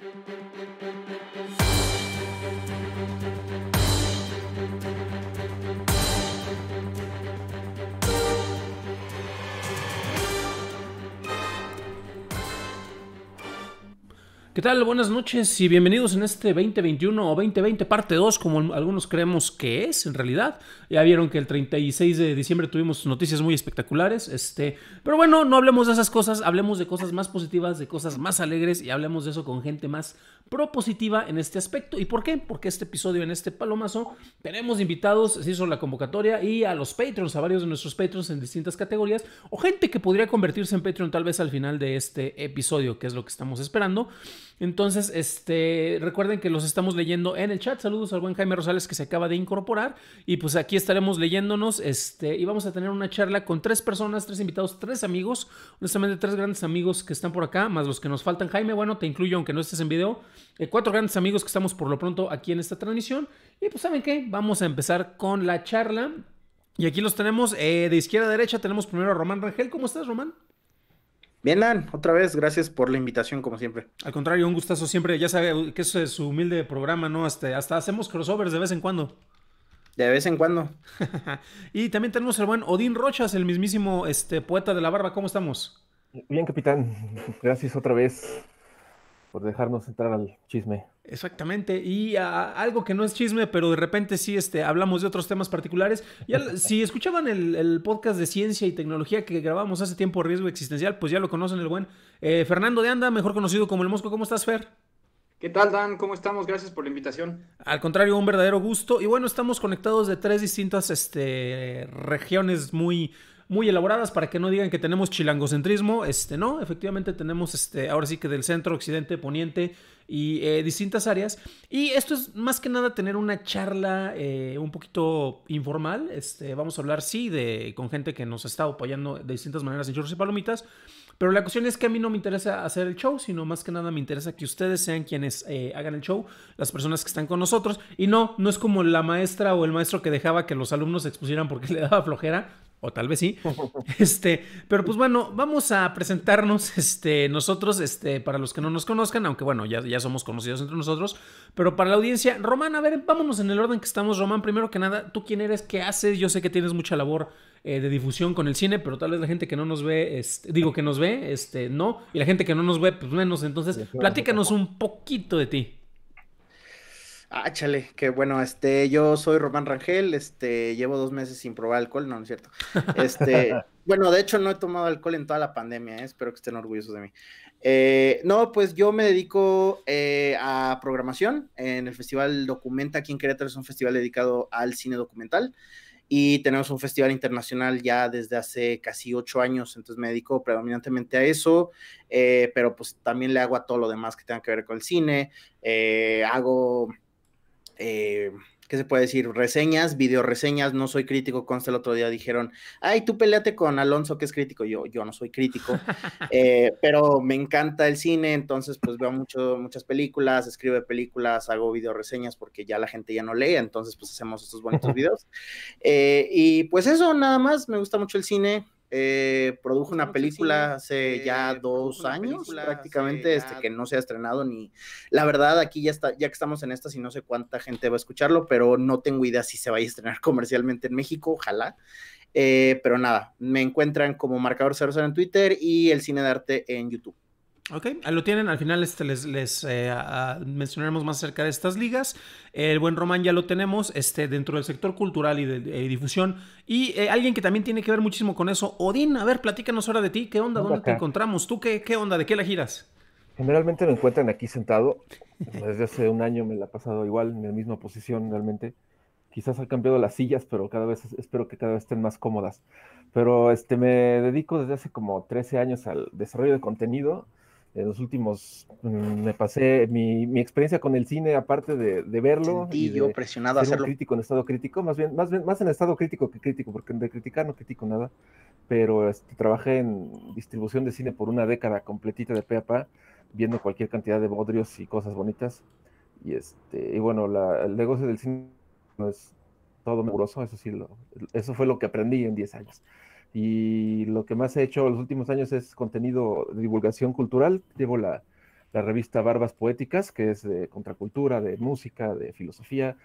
thank you ¿Qué tal? Buenas noches y bienvenidos en este 2021 o 2020 parte 2, como algunos creemos que es en realidad. Ya vieron que el 36 de diciembre tuvimos noticias muy espectaculares, este, pero bueno, no hablemos de esas cosas, hablemos de cosas más positivas, de cosas más alegres y hablemos de eso con gente más propositiva en este aspecto. ¿Y por qué? Porque este episodio en este palomazo tenemos invitados, se hizo la convocatoria y a los patrons, a varios de nuestros patrons en distintas categorías o gente que podría convertirse en Patreon tal vez al final de este episodio, que es lo que estamos esperando. Entonces, este, recuerden que los estamos leyendo en el chat. Saludos al buen Jaime Rosales que se acaba de incorporar. Y pues aquí estaremos leyéndonos. Este, y vamos a tener una charla con tres personas, tres invitados, tres amigos. Honestamente, tres grandes amigos que están por acá, más los que nos faltan. Jaime, bueno, te incluyo aunque no estés en video. Eh, cuatro grandes amigos que estamos por lo pronto aquí en esta transmisión. Y pues, ¿saben qué? Vamos a empezar con la charla. Y aquí los tenemos eh, de izquierda a derecha. Tenemos primero a Román Rangel. ¿Cómo estás, Román? Bien, Dan, otra vez, gracias por la invitación, como siempre. Al contrario, un gustazo siempre. Ya sabe que eso es su humilde programa, ¿no? Hasta, este, hasta hacemos crossovers de vez en cuando. De vez en cuando. y también tenemos al buen Odín Rochas, el mismísimo este, poeta de la barba. ¿Cómo estamos? Bien, capitán. Gracias otra vez por dejarnos entrar al chisme. Exactamente, y algo que no es chisme, pero de repente sí este, hablamos de otros temas particulares. si escuchaban el, podcast de ciencia y tecnología que grabamos hace tiempo, Riesgo Existencial, pues ya lo conocen el buen eh, Fernando de Anda, mejor conocido como el Mosco. ¿Cómo estás, Fer? ¿Qué tal, Dan? ¿Cómo estamos? Gracias por la invitación. Al contrario, un verdadero gusto. Y bueno, estamos conectados de tres distintas este, regiones muy, muy elaboradas para que no digan que tenemos chilangocentrismo. Este, no, efectivamente tenemos este, ahora sí que del centro, occidente, poniente y eh, distintas áreas. Y esto es más que nada tener una charla eh, un poquito informal. Este, vamos a hablar, sí, de, con gente que nos está apoyando de distintas maneras en chorros y palomitas. Pero la cuestión es que a mí no me interesa hacer el show, sino más que nada me interesa que ustedes sean quienes eh, hagan el show, las personas que están con nosotros. Y no, no es como la maestra o el maestro que dejaba que los alumnos se expusieran porque le daba flojera o tal vez sí. Este, pero pues bueno, vamos a presentarnos este, nosotros, este, para los que no nos conozcan, aunque bueno, ya, ya somos conocidos entre nosotros, pero para la audiencia, Román, a ver, vámonos en el orden que estamos, Román, primero que nada, ¿tú quién eres? ¿Qué haces? Yo sé que tienes mucha labor eh, de difusión con el cine, pero tal vez la gente que no nos ve, este, digo que nos ve, este, no, y la gente que no nos ve, pues menos, entonces, platícanos un poquito de ti. Ah, chale, que bueno, este, yo soy Román Rangel, este, llevo dos meses sin probar alcohol, no, no es cierto. Este, bueno, de hecho no he tomado alcohol en toda la pandemia, eh, espero que estén orgullosos de mí. Eh, no, pues yo me dedico eh, a programación en el Festival Documenta, aquí en Querétaro es un festival dedicado al cine documental y tenemos un festival internacional ya desde hace casi ocho años, entonces me dedico predominantemente a eso, pero pues también le hago a todo lo demás que tenga que ver con el cine, hago eh, ¿qué se puede decir? Reseñas, video reseñas, no soy crítico, consta el otro día dijeron, ay, tú peleate con Alonso que es crítico, yo, yo no soy crítico, eh, pero me encanta el cine, entonces pues veo mucho, muchas películas, escribo películas, hago video reseñas porque ya la gente ya no lee, entonces pues hacemos estos bonitos videos. Eh, y pues eso, nada más, me gusta mucho el cine, eh, produjo una película hace ya eh, dos años prácticamente, este, que no se ha estrenado ni... La verdad, aquí ya, está, ya que estamos en esta y no sé cuánta gente va a escucharlo, pero no tengo idea si se va a estrenar comercialmente en México, ojalá. Eh, pero nada, me encuentran como Marcador Cero en Twitter y El Cine de Arte en YouTube. Ok, eh, lo tienen. Al final este, les, les eh, mencionaremos más acerca de estas ligas. El buen Román ya lo tenemos este, dentro del sector cultural y de, difusión. Y eh, alguien que también tiene que ver muchísimo con eso, Odín. A ver, platícanos ahora de ti. ¿Qué onda? ¿Dónde te encontramos? ¿Tú qué, qué onda? ¿De qué la giras? Generalmente me encuentran aquí sentado. Desde hace un año me la ha pasado igual, en la misma posición realmente. Quizás han cambiado las sillas, pero cada vez espero que cada vez estén más cómodas. Pero este, me dedico desde hace como 13 años al desarrollo de contenido en los últimos, mm, me pasé mi, mi experiencia con el cine, aparte de, verlo. y de, presionado a hacerlo. crítico en estado crítico, más bien, más más en estado crítico que crítico, porque de criticar no critico nada. Pero este, trabajé en distribución de cine por una década completita de peapa viendo cualquier cantidad de bodrios y cosas bonitas. Y este, y bueno, el negocio del cine no es todo muroso, eso sí, eso fue lo que aprendí en 10 años y lo que más he hecho los últimos años es contenido de divulgación cultural. Llevo la, revista Barbas Poéticas, que es de contracultura, de música, de filosofía.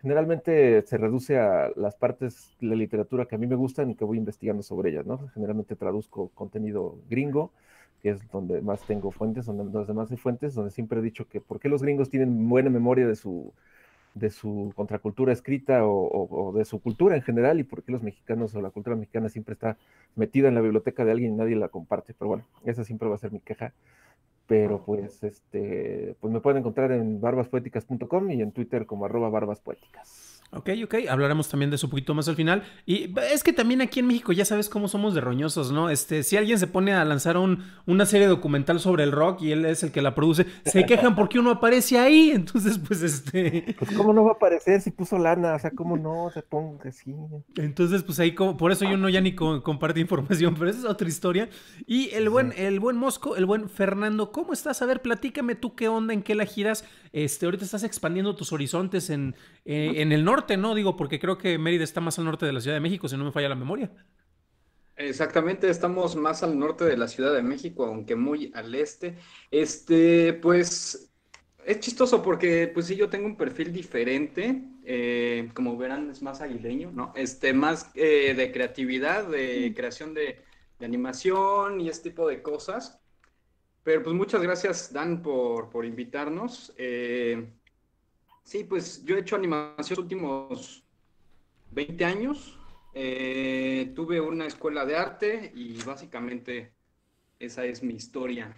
Generalmente se reduce a las partes de la literatura que a mí me gustan y que voy investigando sobre ellas, ¿no? Generalmente traduzco contenido gringo, que es donde más tengo fuentes, donde, donde más hay fuentes, donde siempre he dicho que por qué los gringos tienen buena memoria de su de su contracultura escrita o, de su cultura en general y por qué los mexicanos o la cultura mexicana siempre está metida en la biblioteca de alguien y nadie la comparte. Pero bueno, esa siempre va a ser mi queja pero pues este pues me pueden encontrar en barbaspoéticas.com y en Twitter como arroba barbaspoéticas. Ok, ok, hablaremos también de eso un poquito más al final. Y es que también aquí en México ya sabes cómo somos de roñosos, ¿no? Este, si alguien se pone a lanzar un, una serie documental sobre el rock y él es el que la produce, se quejan porque uno aparece ahí, entonces pues este... Pues cómo no va a aparecer si puso lana, o sea, cómo no se ponga así. Entonces pues ahí, como, por eso yo no ya ni comparto comparte información, pero esa es otra historia. Y el buen, el buen Mosco, el buen Fernando ¿Cómo estás? A ver, platícame tú qué onda, en qué la giras. Este, ahorita estás expandiendo tus horizontes eh, en, el norte, ¿no? Digo, porque creo que Mérida está más al norte de la Ciudad de México, si no me falla la memoria. Exactamente, estamos más al norte de la Ciudad de México, aunque muy al este. Este, pues es chistoso porque, pues sí, yo tengo un perfil diferente. Eh, como verán, es más aguileño, ¿no? Este, más eh, de creatividad, de creación de, de, animación y este tipo de cosas. Pero pues muchas gracias, Dan, por, invitarnos. Eh, sí, pues yo he hecho animación los últimos 20 años. Eh, tuve una escuela de arte y básicamente esa es mi historia.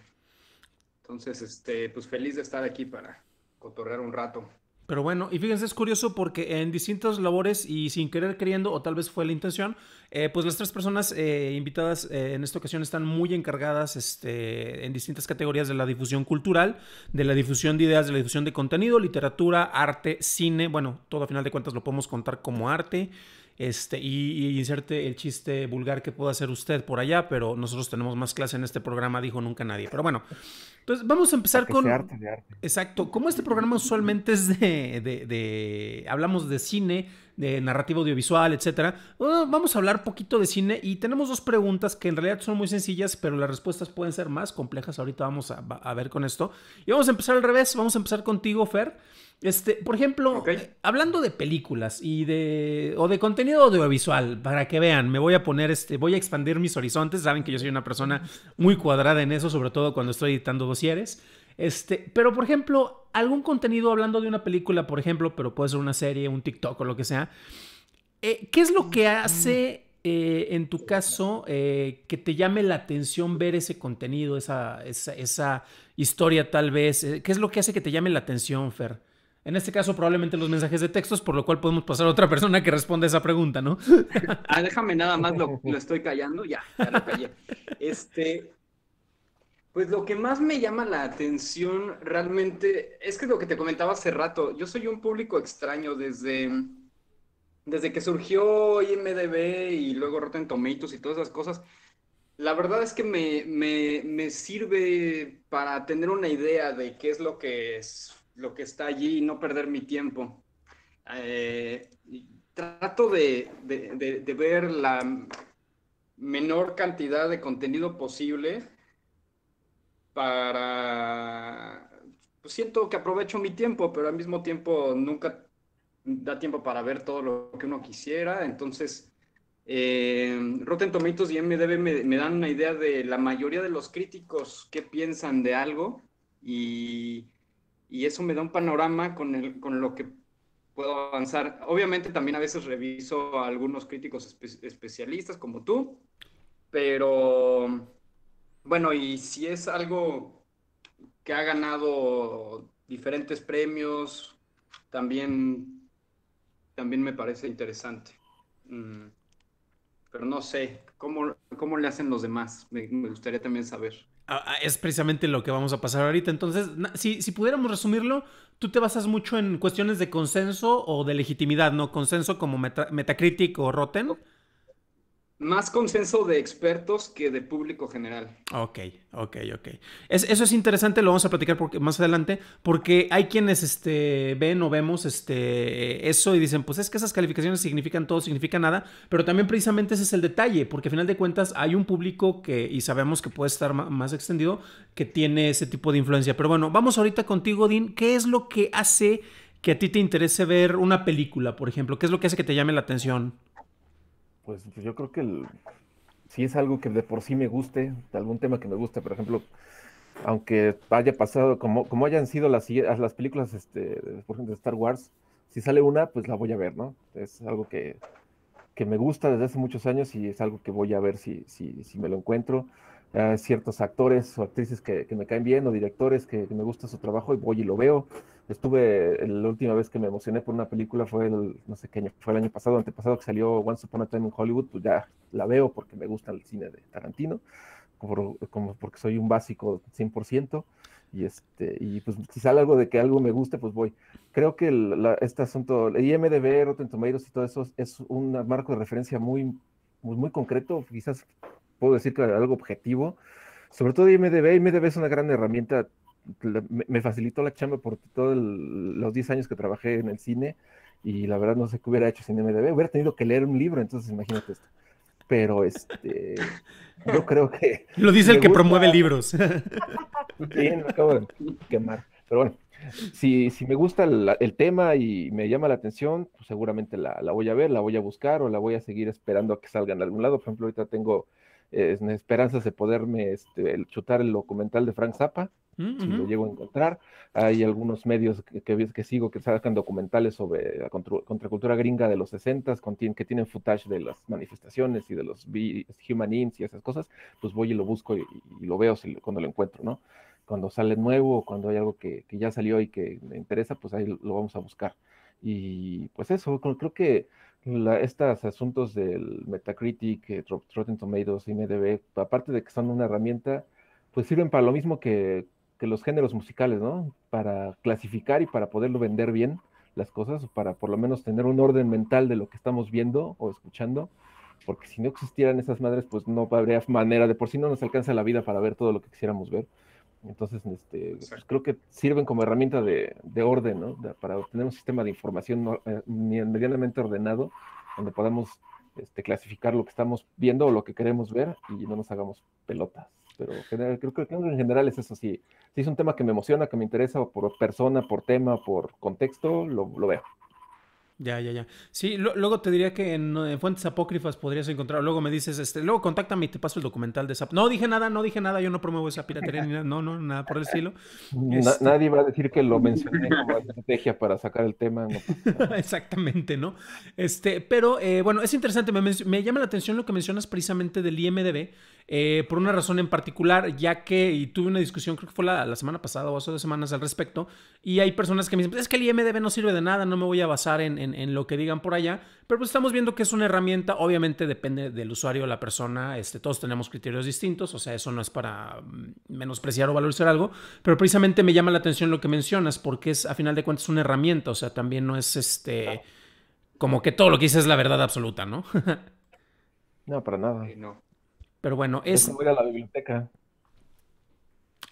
Entonces, este, pues feliz de estar aquí para cotorrear un rato. Pero bueno, y fíjense, es curioso porque en distintas labores y sin querer queriendo, o tal vez fue la intención, eh, pues las tres personas eh, invitadas eh, en esta ocasión están muy encargadas este, en distintas categorías de la difusión cultural, de la difusión de ideas, de la difusión de contenido, literatura, arte, cine, bueno, todo a final de cuentas lo podemos contar como arte. Este, y, inserte el chiste vulgar que pueda hacer usted por allá, pero nosotros tenemos más clase en este programa, dijo nunca nadie. Pero bueno, entonces vamos a empezar con... Exacto, como este programa usualmente es de, hablamos de cine, de narrativa audiovisual, etcétera, vamos a hablar poquito de cine y tenemos dos preguntas que en realidad son muy sencillas, pero las respuestas pueden ser más complejas. Ahorita vamos a, a ver con esto. Y vamos a empezar al revés, vamos a empezar contigo, Fer. Este, por ejemplo, eh, hablando de películas y de o de contenido audiovisual, para que vean, me voy a poner este, voy a expandir mis horizontes, saben que yo soy una persona muy cuadrada en eso, sobre todo cuando estoy editando dosieres. Este, pero por ejemplo, algún contenido hablando de una película, por ejemplo, pero puede ser una serie, un TikTok o lo que sea. Eh, ¿Qué es lo que hace eh, en tu caso, que te llame la atención ver ese contenido, esa, esa, esa historia tal vez? ¿Qué es lo que hace que te llame la atención, Fer? En este caso, probablemente los mensajes de textos, por lo cual podemos pasar a otra persona que responda esa pregunta, ¿no? Ah, déjame nada más, lo, lo, estoy callando, ya, ya lo callé. Este, pues lo que más me llama la atención realmente es que lo que te comentaba hace rato, yo soy un público extraño desde, desde que surgió IMDB y luego Rotten Tomatoes y todas esas cosas. La verdad es que me, me sirve para tener una idea de qué es lo que es lo que está allí y no perder mi tiempo. Eh, trato de, ver la menor cantidad de contenido posible para... Pues, siento que aprovecho mi tiempo, pero al mismo tiempo nunca da tiempo para ver todo lo que uno quisiera. Entonces, eh, Rotten Tomatoes y MDB me, me, dan una idea de la mayoría de los críticos que piensan de algo y y eso me da un panorama con, el, con lo que puedo avanzar. Obviamente también a veces reviso a algunos críticos especialistas como tú, pero bueno, y si es algo que ha ganado diferentes premios, también, también me parece interesante. Mm, pero no sé, ¿cómo, le hacen los demás? me gustaría también saber es precisamente lo que vamos a pasar ahorita. Entonces, si, pudiéramos resumirlo, tú te basas mucho en cuestiones de consenso o de legitimidad, ¿no? Consenso como Metacritic o Rotten. Más consenso de expertos que de público general. Ok, ok, ok. eso es interesante, lo vamos a platicar porque, más adelante, porque hay quienes este, ven o vemos este, eso y dicen, pues es que esas calificaciones significan todo, significan nada, pero también precisamente ese es el detalle, porque al final de cuentas hay un público que, y sabemos que puede estar más extendido, que tiene ese tipo de influencia. Pero bueno, vamos ahorita contigo, Dean, ¿qué es lo que hace que a ti te interese ver una película, por ejemplo? ¿Qué es lo que hace que te llame la atención? Pues, pues yo creo que el, si es algo que de por sí me guste, algún tema que me guste, por ejemplo, aunque haya pasado, como, como hayan sido las, las películas, este, por ejemplo, de Star Wars, si sale una, pues la voy a ver, ¿no? Es algo que, que me gusta desde hace muchos años y es algo que voy a ver si, si, si me lo encuentro. Ah, ciertos actores o actrices que, que, me caen bien o directores que, que, me gusta su trabajo y voy y lo veo. Estuve, eh, la última vez que me emocioné por una película fue el, no sé qué año, fue el año pasado, antepasado que salió Once Upon a Time in Hollywood, pues ya la veo porque me gusta el cine de Tarantino, como, porque soy un básico 100%, y este, y pues si sale algo de que algo me guste, pues voy. Creo que este asunto, IMDB, Rotten Tomatoes y todo eso es un marco de referencia muy, muy, pues muy concreto, quizás puedo decir que algo objetivo, sobre todo IMDB, IMDB es una gran herramienta me facilitó la chamba por todos los 10 años que trabajé en el cine y la verdad no sé qué hubiera hecho sin MDB. Hubiera tenido que leer un libro, entonces imagínate esto. Pero este, yo creo que... Lo dice el que promueve libros. me acabo de quemar. Pero bueno, si, si me gusta el, tema y me llama la atención, pues seguramente la, voy a ver, la voy a buscar o la voy a seguir esperando a que salgan de algún lado. Por ejemplo, ahorita tengo eh, esperanzas de poderme este, chutar el documental de Frank Zappa Mm, si lo llego a encontrar, hay algunos medios que, sigo que sacan documentales sobre la contracultura gringa de los 60 que tienen footage de las manifestaciones y de los human y esas cosas, pues voy y lo busco y, lo veo cuando lo encuentro, ¿no? Cuando sale nuevo o cuando hay algo que, ya salió y que me interesa, pues ahí lo vamos a buscar. Y pues eso, creo que estos asuntos del Metacritic, eh, Rotten Tomatoes, MDB, aparte de que son una herramienta, pues sirven para lo mismo que que los géneros musicales, ¿no? Para clasificar y para poderlo vender bien las cosas, para por lo menos tener un orden mental de lo que estamos viendo o escuchando, porque si no existieran esas madres, pues no habría manera, de por sí no nos alcanza la vida para ver todo lo que quisiéramos ver. Entonces, este, pues creo que sirven como herramienta de, orden, ¿no? para obtener un sistema de información eh, medianamente ordenado, donde podamos este, clasificar lo que estamos viendo o lo que queremos ver y no nos hagamos pelotas. Pero creo, que en general es eso. Si, si es un tema que me emociona, que me interesa, por persona, por tema, por contexto, lo veo. Ya, ya, ya. Sí, luego te diría que en, fuentes apócrifas podrías encontrar. Luego me dices, este, luego contáctame y te paso el documental de esa. No dije nada, no dije nada, yo no promuevo esa piratería ni nada, no, no, nada por el estilo. Este nadie va a decir que lo mencioné como estrategia para sacar el tema. Exactamente, ¿no? Este, pero eh, bueno, es interesante, me, me llama la atención lo que mencionas precisamente del IMDB eh, por una razón en particular, ya que, y tuve una discusión, creo que fue la, semana pasada o hace dos semanas al respecto, y hay personas que me dicen, pues es que el IMDB no sirve de nada, no me voy a basar en, lo que digan por allá, pero pues estamos viendo que es una herramienta, obviamente depende del usuario, la persona, este, todos tenemos criterios distintos, o sea, eso no es para mm, menospreciar o valorizar algo, pero precisamente me llama la atención lo que mencionas, porque es, a final de cuentas, una herramienta, o sea, también no es este, como que todo lo que dices es la verdad absoluta, ¿no? no, para nada. No. Pero bueno, es... a la biblioteca.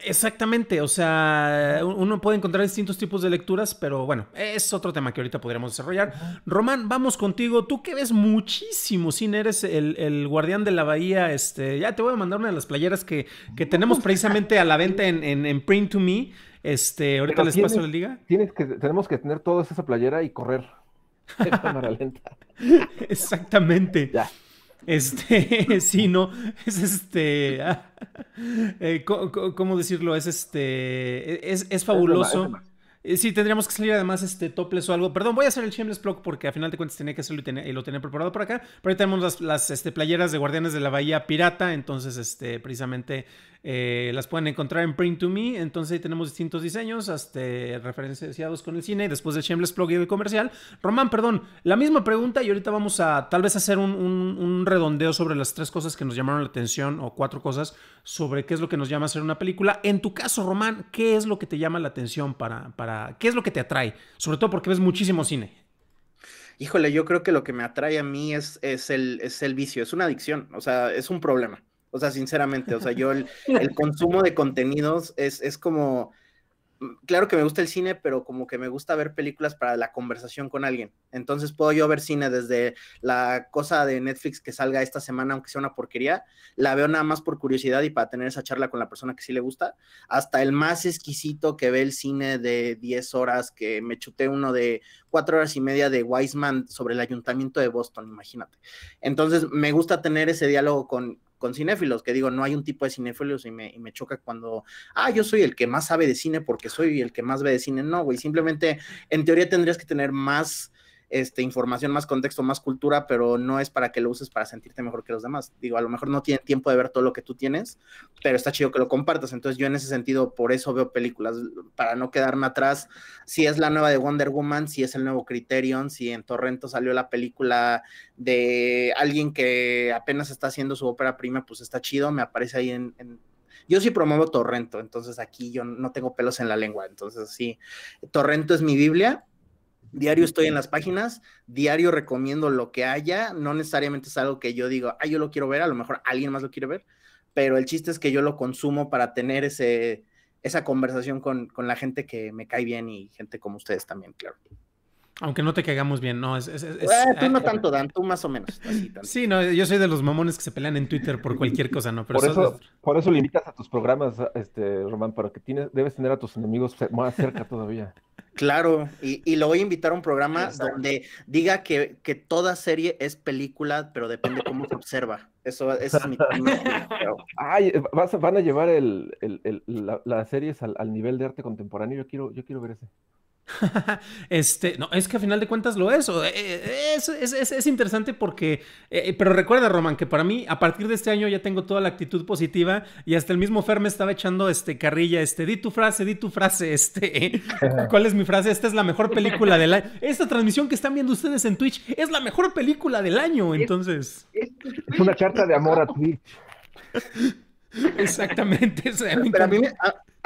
Exactamente, o sea, uno puede encontrar distintos tipos de lecturas, pero bueno, es otro tema que ahorita podríamos desarrollar. Román, vamos contigo. Tú que ves muchísimo cine, eres el, guardián de la bahía. Este, ya te voy a mandar una de las playeras que, tenemos precisamente a la venta en, Print to Me. Este, ahorita les paso la liga. Tienes que, tenemos que tener toda esa playera y correr. Exactamente. Ya. Este, sí, no, es este, eh, ¿cómo decirlo? Es este, e, es, fabuloso. Eh, sí, tendríamos que salir además este toples o algo. Perdón, voy a hacer el shameless plug porque a final de cuentas tenía que hacerlo y, lo tenía preparado por acá. Pero ahí tenemos las, este, playeras de Guardianes de la Bahía Pirata. Entonces, este, precisamente eh, las pueden encontrar en Print to Me. Entonces ahí tenemos distintos diseños, hasta referenciados con el cine. Después de Shameless Plug y el comercial. Román, perdón, la misma pregunta y ahorita vamos a tal vez hacer un, redondeo sobre las tres cosas que nos llamaron la atención o cuatro cosas sobre qué es lo que nos llama hacer una película. En tu caso, Román, ¿qué es lo que te llama la atención para, para qué es lo que te atrae? Sobre todo porque ves muchísimo cine. Híjole, yo creo que lo que me atrae a mí es, es, el, es el vicio, es una adicción, o sea, es un problema. O sea, sinceramente, o sea, yo el, consumo de contenidos es, es como, claro que me gusta el cine, pero como que me gusta ver películas para la conversación con alguien. Entonces puedo yo ver cine desde la cosa de Netflix que salga esta semana, aunque sea una porquería, la veo nada más por curiosidad y para tener esa charla con la persona que sí le gusta, hasta el más exquisito que ve el cine de 10 horas, que me chuté uno de 4 horas y media de Wiseman sobre el ayuntamiento de Boston, imagínate. Entonces me gusta tener ese diálogo con, con cinéfilos, que digo, no hay un tipo de cinéfilos y me, y me choca cuando, ah, yo soy el que más sabe de cine porque soy el que más ve de cine. No, güey, simplemente en teoría tendrías que tener más este, información, más contexto, más cultura, pero no es para que lo uses para sentirte mejor que los demás. Digo, a lo mejor no tienen tiempo de ver todo lo que tú tienes, pero está chido que lo compartas. Entonces yo en ese sentido, por eso veo películas, para no quedarme atrás, si es la nueva de Wonder Woman, si es el nuevo Criterion, si en Torrento salió la película de alguien que apenas está haciendo su ópera prima, pues está chido, me aparece ahí en, en yo sí promuevo Torrento, entonces aquí yo no tengo pelos en la lengua, entonces sí, Torrento es mi Biblia Diario estoy en las páginas, diario recomiendo lo que haya, no necesariamente es algo que yo digo, ah, yo lo quiero ver, a lo mejor alguien más lo quiere ver, pero el chiste es que yo lo consumo para tener ese, esa conversación con, con la gente que me cae bien y gente como ustedes también, claro. Aunque no te cagamos bien, no, es... es, ah, tú eh, no eh. tanto, Dan, tú más o menos. sí, no, yo soy de los mamones que se pelean en Twitter por cualquier cosa, ¿no? por, eso, por eso le invitas a tus programas, este, Román, para que tienes, debes tener a tus enemigos más cerca todavía. Claro, y, lo voy a invitar a un programa donde diga que, toda serie es película, pero depende cómo se observa. Eso, es mi tema. Ay, van a llevar el, las series al, al, nivel de arte contemporáneo. Yo quiero, yo quiero ver ese. este, no, es que a final de cuentas lo es. Eh, eh, es, interesante porque, eh, pero recuerda, Roman, que para mí, a partir de este año ya tengo toda la actitud positiva y hasta el mismo Fer me estaba echando este, carrilla, este, di tu frase, di tu frase, este, ¿cuál es mi frase? Esta es la mejor película del año. Esta transmisión que están viendo ustedes en Twitch es la mejor película del año, entonces. Es una carta de amor a Twitch. Exactamente. pero a mí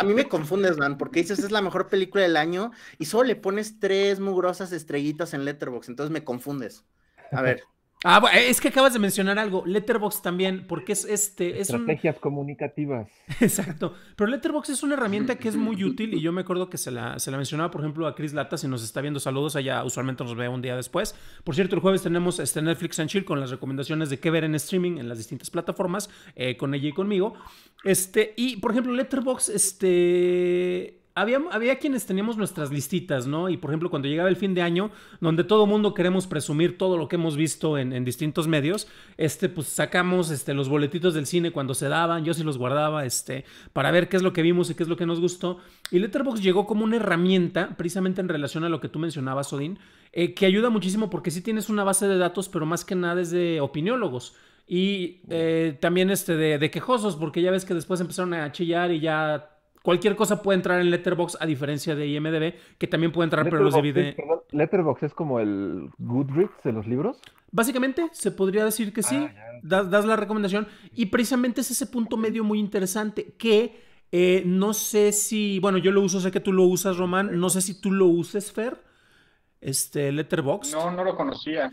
a mí me confundes, man, porque dices es la mejor película del año y solo le pones tres mugrosas estrellitas en Letterbox, entonces me confundes. A ver. Ah, eh, es que acabas de mencionar algo, Letterbox también, porque es este... Estrategias comunicativas. Exacto, pero Letterbox es una herramienta que es muy útil y yo me acuerdo que se la, mencionaba, por ejemplo, a Chris Lata, si nos está viendo saludos, allá usualmente nos ve un día después. Por cierto, el jueves tenemos este Netflix and Chill con las recomendaciones de qué ver en streaming en las distintas plataformas, eh, con ella y conmigo. Este, y por ejemplo, Letterbox, este había, quienes teníamos nuestras listitas, ¿no? Y por ejemplo, cuando llegaba el fin de año, donde todo mundo queremos presumir todo lo que hemos visto en, distintos medios, este, pues sacamos este, los boletitos del cine cuando se daban, yo sí los guardaba, este, para ver qué es lo que vimos y qué es lo que nos gustó. Y Letterboxd llegó como una herramienta, precisamente en relación a lo que tú mencionabas, Odín, eh, que ayuda muchísimo porque sí tienes una base de datos, pero más que nada es de opiniólogos. Y eh, también este de, de quejosos, porque ya ves que después empezaron a chillar y ya cualquier cosa puede entrar en Letterbox a diferencia de IMDb, que también puede entrar, pero los divide. Letterbox es como el Goodreads de los libros. Básicamente, se podría decir que sí. Ah, das, la recomendación. Y precisamente es ese punto medio muy interesante que eh, no sé si. Bueno, yo lo uso, sé que tú lo usas, Román. No sé si tú lo uses, Fer. Este, Letterbox. No, no lo conocía.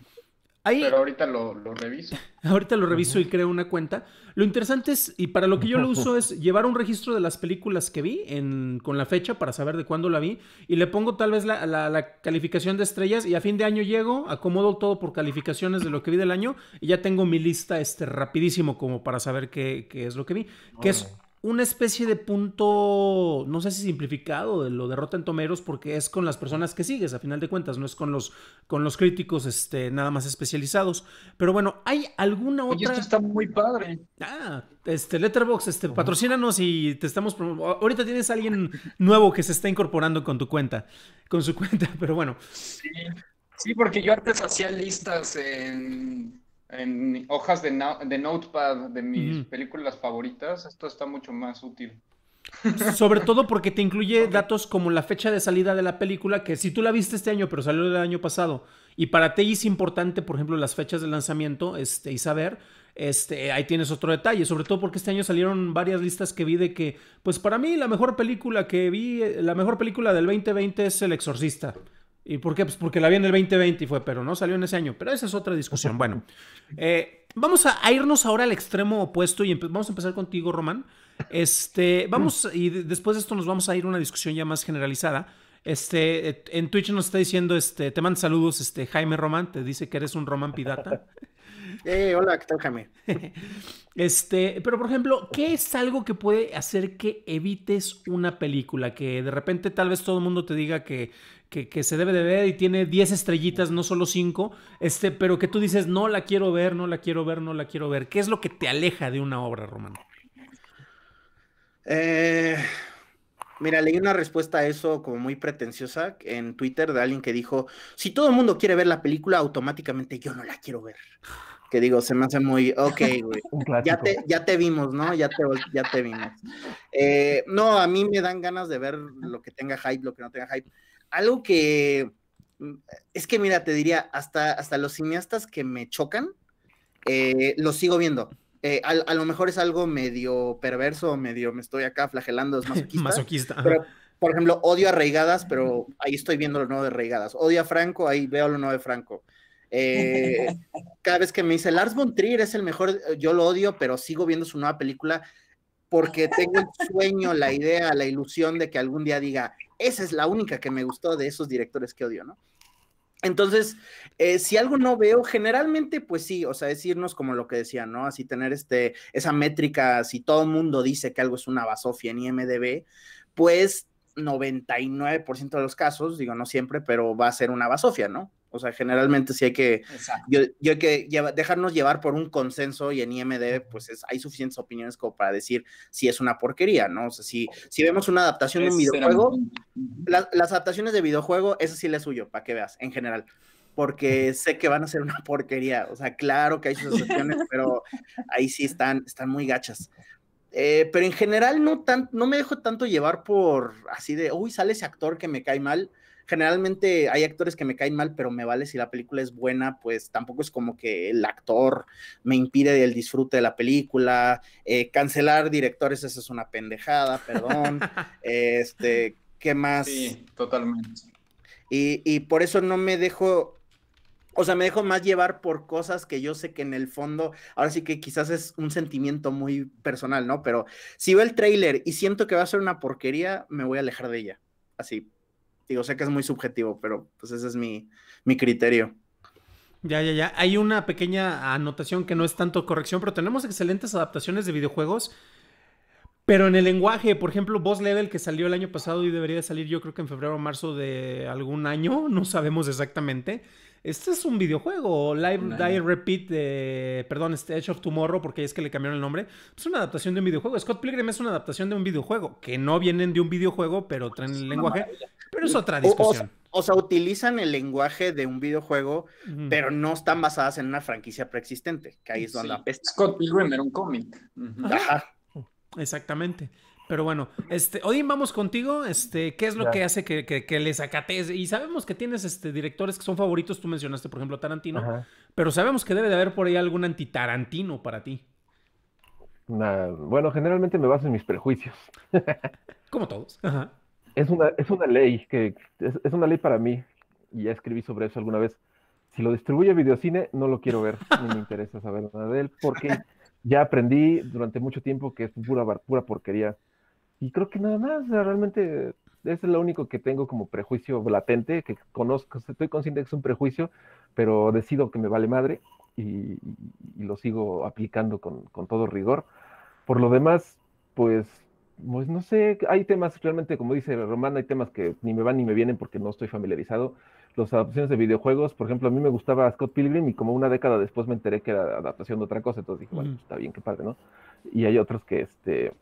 Ahí, Pero ahorita lo, reviso. Ahorita lo reviso y creo una cuenta. Lo interesante es, y para lo que yo lo uso, es llevar un registro de las películas que vi en, con la fecha para saber de cuándo la vi. Y le pongo tal vez la, calificación de estrellas. Y a fin de año llego, acomodo todo por calificaciones de lo que vi del año. Y ya tengo mi lista este, rapidísimo como para saber qué, es lo que vi. es una especie de punto, no sé si simplificado, de lo derrota en Tomeros, porque es con las personas que sigues, a final de cuentas, no es con los, con los críticos este, nada más especializados. Pero bueno, ¿hay alguna otra? Y esto está muy padre. Ah, este, Letterbox, este, patrocínanos y te estamos... Ahorita tienes a alguien nuevo que se está incorporando con tu cuenta, con su cuenta, pero bueno. Sí, sí porque yo antes hacía listas en en hojas de, notepad de mis películas favoritas, esto está mucho más útil. Sobre todo porque te incluye datos como la fecha de salida de la película, que si tú la viste este año, pero salió el año pasado, y para ti es importante, por ejemplo, las fechas de lanzamiento este, y saber, este, ahí tienes otro detalle, sobre todo porque este año salieron varias listas que vi de que, pues para mí la mejor película que vi, eh, la mejor película del 2020 es El Exorcista. ¿Y por qué? Pues porque la vi en el 2020 y fue, pero no salió en ese año. Pero esa es otra discusión. Bueno, eh, vamos a, irnos ahora al extremo opuesto y vamos a empezar contigo, Román. Este, vamos, y después de esto nos vamos a ir a una discusión ya más generalizada. Este, eh, en Twitch nos está diciendo, este, te mando saludos, este, Jaime Román, te dice que eres un Román Pidata. Eh, hola, ¿qué tal, Jaime? Este, pero por ejemplo, ¿qué es algo que puede hacer que evites una película? Que de repente tal vez todo el mundo te diga que que, se debe de ver y tiene 10 estrellitas, no solo 5, este, pero que tú dices, no la quiero ver, no la quiero ver, no la quiero ver. ¿Qué es lo que te aleja de una obra, Romano? Eh, mira, leí una respuesta a eso como muy pretenciosa en Twitter de alguien que dijo, si todo el mundo quiere ver la película, automáticamente yo no la quiero ver. Que digo, se me hace muy, ok, güey. Ya te, ya te vimos, ¿no? Ya te, ya te vimos. Eh, no, a mí me dan ganas de ver lo que tenga hype, lo que no tenga hype algo que mm, es que mira, te diría, hasta, hasta los cineastas que me chocan, lo eh, los sigo viendo. Eh, a, lo mejor es algo medio perverso, medio me estoy acá flagelando, es masoquista. pero, por ejemplo, odio a Reigadas, pero ahí estoy viendo lo nuevo de Reigadas. Odio a Franco, ahí veo lo nuevo de Franco. Eh, cada vez que me dice Lars von Trier es el mejor, yo lo odio, pero sigo viendo su nueva película porque tengo el sueño, la idea, la ilusión de que algún día diga, esa es la única que me gustó de esos directores que odio, ¿no? Entonces, eh, si algo no veo, generalmente, pues sí, o sea, decirnos como lo que decía, ¿no? Así tener este, esa métrica, si todo el mundo dice que algo es una basofia en IMDB, pues 99% de los casos, digo, no siempre, pero va a ser una basofia, ¿no? O sea, generalmente sí hay que, yo, hay que dejarnos llevar por un consenso y en IMD pues es, hay suficientes opiniones como para decir si es una porquería, ¿no? O sea, si, si vemos una adaptación de un videojuego, las adaptaciones de videojuego, eso sí le suyo, para que veas, en general porque sé que van a ser una porquería. O sea, claro que hay sus excepciones, pero ahí sí están, están muy gachas. Eh, pero en general no, tan, no me dejo tanto llevar por así de, uy, sale ese actor que me cae mal generalmente hay actores que me caen mal, pero me vale si la película es buena, pues tampoco es como que el actor me impide el disfrute de la película. Eh, cancelar directores, eso es una pendejada, perdón. este, ¿qué más? Sí, totalmente. Y, y por eso no me dejo o sea, me dejo más llevar por cosas que yo sé que en el fondo, ahora sí que quizás es un sentimiento muy personal, ¿no? Pero si veo el tráiler y siento que va a ser una porquería, me voy a alejar de ella. Así, Digo, sé que es muy subjetivo, pero pues ese es mi, mi criterio. Ya, ya, ya. Hay una pequeña anotación que no es tanto corrección, pero tenemos excelentes adaptaciones de videojuegos. Pero en el lenguaje, por ejemplo, Boss Level que salió el año pasado y debería salir yo creo que en febrero o marzo de algún año, no sabemos exactamente este es un videojuego, Live Die Repeat, eh, perdón, este Edge of Tomorrow, porque es que le cambiaron el nombre, es una adaptación de un videojuego. Scott Pilgrim es una adaptación de un videojuego, que no vienen de un videojuego, pero traen el lenguaje, pero es otra discusión. O, sea, utilizan el lenguaje de un videojuego, pero no están basadas en una franquicia preexistente, que ahí es donde Scott Pilgrim era un cómic. Ajá. Exactamente. Pero bueno, este, Odín, vamos contigo. Este, ¿qué es lo que hace que, que, que le Y sabemos que tienes este, directores que son favoritos, tú mencionaste, por ejemplo, Tarantino, pero sabemos que debe de haber por ahí algún anti-Tarantino para ti. bueno, generalmente me baso en mis prejuicios. Como todos. Es una, es una ley que es, una ley para mí. Y ya escribí sobre eso alguna vez. Si lo distribuye videocine, no lo quiero ver. no me interesa saber nada de él, porque ya aprendí durante mucho tiempo que es pura, pura porquería y creo que nada más, realmente es lo único que tengo como prejuicio latente, que conozco, estoy consciente que es un prejuicio, pero decido que me vale madre y, lo sigo aplicando con, con, todo rigor. Por lo demás, pues, pues no sé, hay temas realmente, como dice Román, hay temas que ni me van ni me vienen porque no estoy familiarizado. Las adaptaciones de videojuegos, por ejemplo, a mí me gustaba Scott Pilgrim y como una década después me enteré que era adaptación de otra cosa, entonces dije, bueno, está bien, qué padre, ¿no? Y hay otros que, este,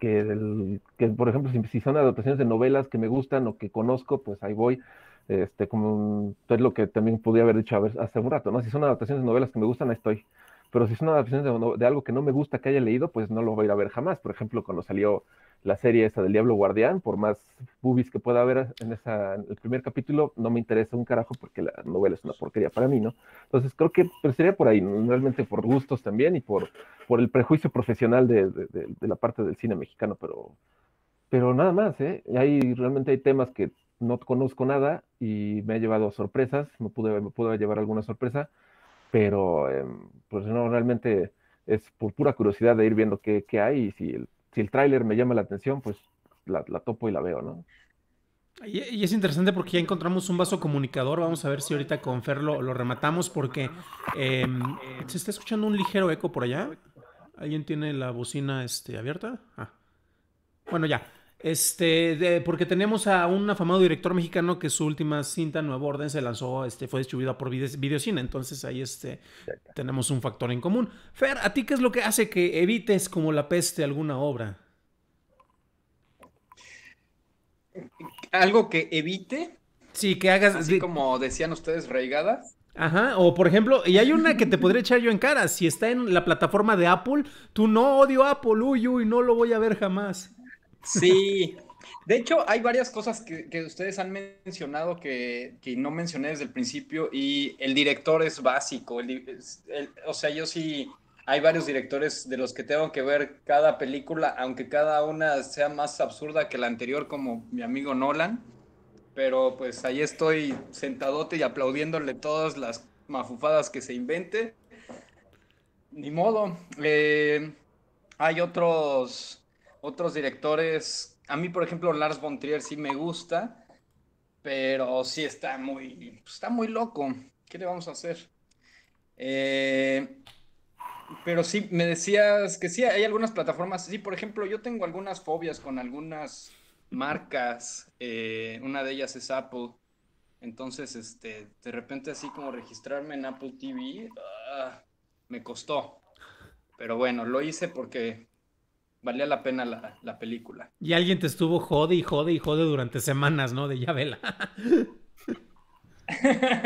que, el, que por ejemplo, si, son adaptaciones de novelas que me gustan o que conozco, pues ahí voy. Este, como es lo que también podía haber dicho hace un rato, ¿no? Si son adaptaciones de novelas que me gustan, ahí estoy. Pero si son adaptaciones de, de algo que no me gusta que haya leído, pues no lo voy a ir a ver jamás. Por ejemplo, cuando salió la serie esa del Diablo Guardián, por más boobies que pueda haber en, esa, el primer capítulo, no me interesa un carajo porque la novela es una porquería para mí, ¿no? Entonces creo que pues, sería por ahí, realmente por gustos también y por, por el prejuicio profesional de, de, la parte del cine mexicano, pero, pero nada más, ¿eh? Hay, realmente hay temas que no conozco nada y me ha llevado a sorpresas, me pude, me llevar alguna sorpresa, pero em, pues no, realmente es por pura curiosidad de ir viendo qué, qué hay y si el si el tráiler me llama la atención, pues la, topo y la veo, ¿no? Y, es interesante porque ya encontramos un vaso comunicador. Vamos a ver si ahorita con Fer lo, rematamos porque em, se está escuchando un ligero eco por allá. ¿Alguien tiene la bocina este, abierta? Ah. Bueno, ya. Este, porque tenemos a un afamado director mexicano que su última cinta, Nuevo Orden, se lanzó, este, fue distribuida por videocina. Videocine. Entonces ahí este, tenemos un factor en común. Fer, ¿a ti qué es lo que hace que evites como la peste alguna obra? Algo que evite. Sí, que hagas. Así como decían ustedes, reigadas. Ajá, o por ejemplo, y hay una que te podría echar yo en cara. Si está en la plataforma de Apple, tú no odio Apple, uy, uy, no lo voy a ver jamás. Sí, de hecho hay varias cosas que, ustedes han mencionado que, no mencioné desde el principio y el director es básico, o sea, yo sí, hay varios directores de los que tengo que ver cada película, aunque cada una sea más absurda que la anterior, como mi amigo Nolan, pero pues ahí estoy sentadote y aplaudiéndole todas las mafufadas que se invente. Ni modo. Eh, hay otros otros directores, a mí por ejemplo Lars von Trier sí me gusta, pero sí está muy, está muy loco. ¿Qué le vamos a hacer? Eh, pero sí, me decías que sí, hay algunas plataformas. Sí, por ejemplo, yo tengo algunas fobias con algunas marcas. Eh, una de ellas es Apple. Entonces, este, de repente así como registrarme en Apple TV, ah, me costó. Pero bueno, lo hice porque valía la pena la, película. Y alguien te estuvo jode y jode y jode durante semanas, ¿no? De Yabela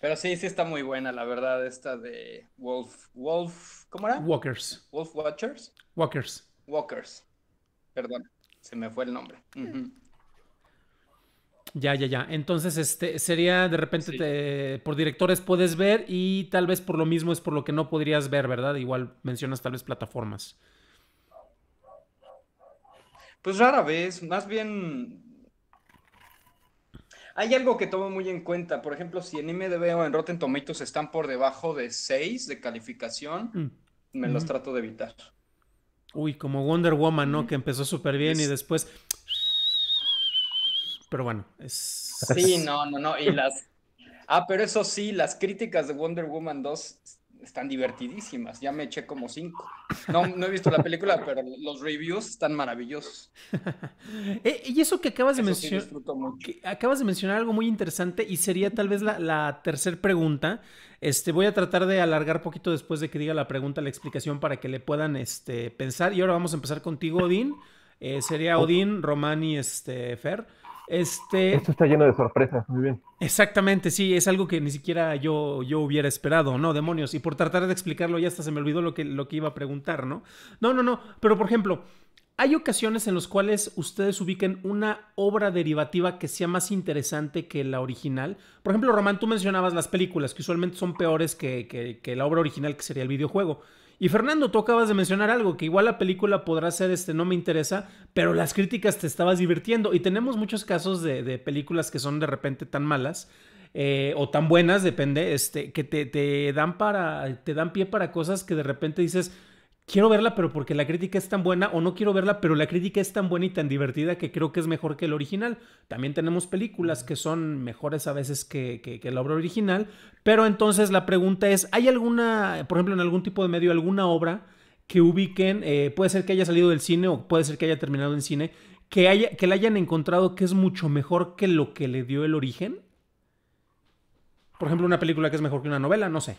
Pero sí, sí está muy buena, la verdad, esta de Wolf. Wolf ¿Cómo era? Walkers. Wolf Watchers. Walkers. Walkers. Perdón, se me fue el nombre. Ya, ya, ya. Entonces, este sería de repente por directores puedes ver y tal vez por lo mismo es por lo que no podrías ver, ¿verdad? Igual mencionas tal vez plataformas. Pues rara vez, más bien hay algo que tomo muy en cuenta. Por ejemplo, si en MDB o en Rotten Tomatoes están por debajo de 6 de calificación, mm. me los trato de evitar. Uy, como Wonder Woman, ¿no? Que empezó súper bien y después. Pero bueno, es. Sí, no, no, no. Y las. Ah, pero eso sí, las críticas de Wonder Woman 2 están divertidísimas. Ya me eché como cinco. No, no he visto la película, pero los reviews están maravillosos. Eh, y eso que acabas de mencionar. acabas de mencionar algo muy interesante y sería tal vez la, tercera pregunta. Este, voy a tratar de alargar poquito después de que diga la pregunta, la explicación para que le puedan este, pensar. Y ahora vamos a empezar contigo, Odín. Eh, sería Odín, Román y este, Fer. Este... Esto está lleno de sorpresas, muy bien. Exactamente, sí, es algo que ni siquiera yo, yo hubiera esperado, ¿no? Demonios. Y por tratar de explicarlo ya hasta se me olvidó lo que, lo que iba a preguntar, ¿no? No, no, no, pero por ejemplo, hay ocasiones en las cuales ustedes ubiquen una obra derivativa que sea más interesante que la original. Por ejemplo, Román, tú mencionabas las películas, que usualmente son peores que la obra original, que sería el videojuego. Y Fernando, tú acabas de mencionar algo, que igual la película podrá ser este no me interesa, pero las críticas te estabas divirtiendo. Y tenemos muchos casos de, películas que son de repente tan malas. Eh, o tan buenas, depende, este, que te, te, dan para, te dan pie para cosas que de repente dices, quiero verla, pero porque la crítica es tan buena, o no quiero verla, pero la crítica es tan buena y tan divertida que creo que es mejor que el original. También tenemos películas que son mejores a veces que, la obra original, pero entonces la pregunta es, ¿hay alguna, por ejemplo, en algún tipo de medio, alguna obra que ubiquen, eh, puede ser que haya salido del cine o puede ser que haya terminado en cine, que, haya, que la hayan encontrado que es mucho mejor que lo que le dio el origen? Por ejemplo, una película que es mejor que una novela, no sé.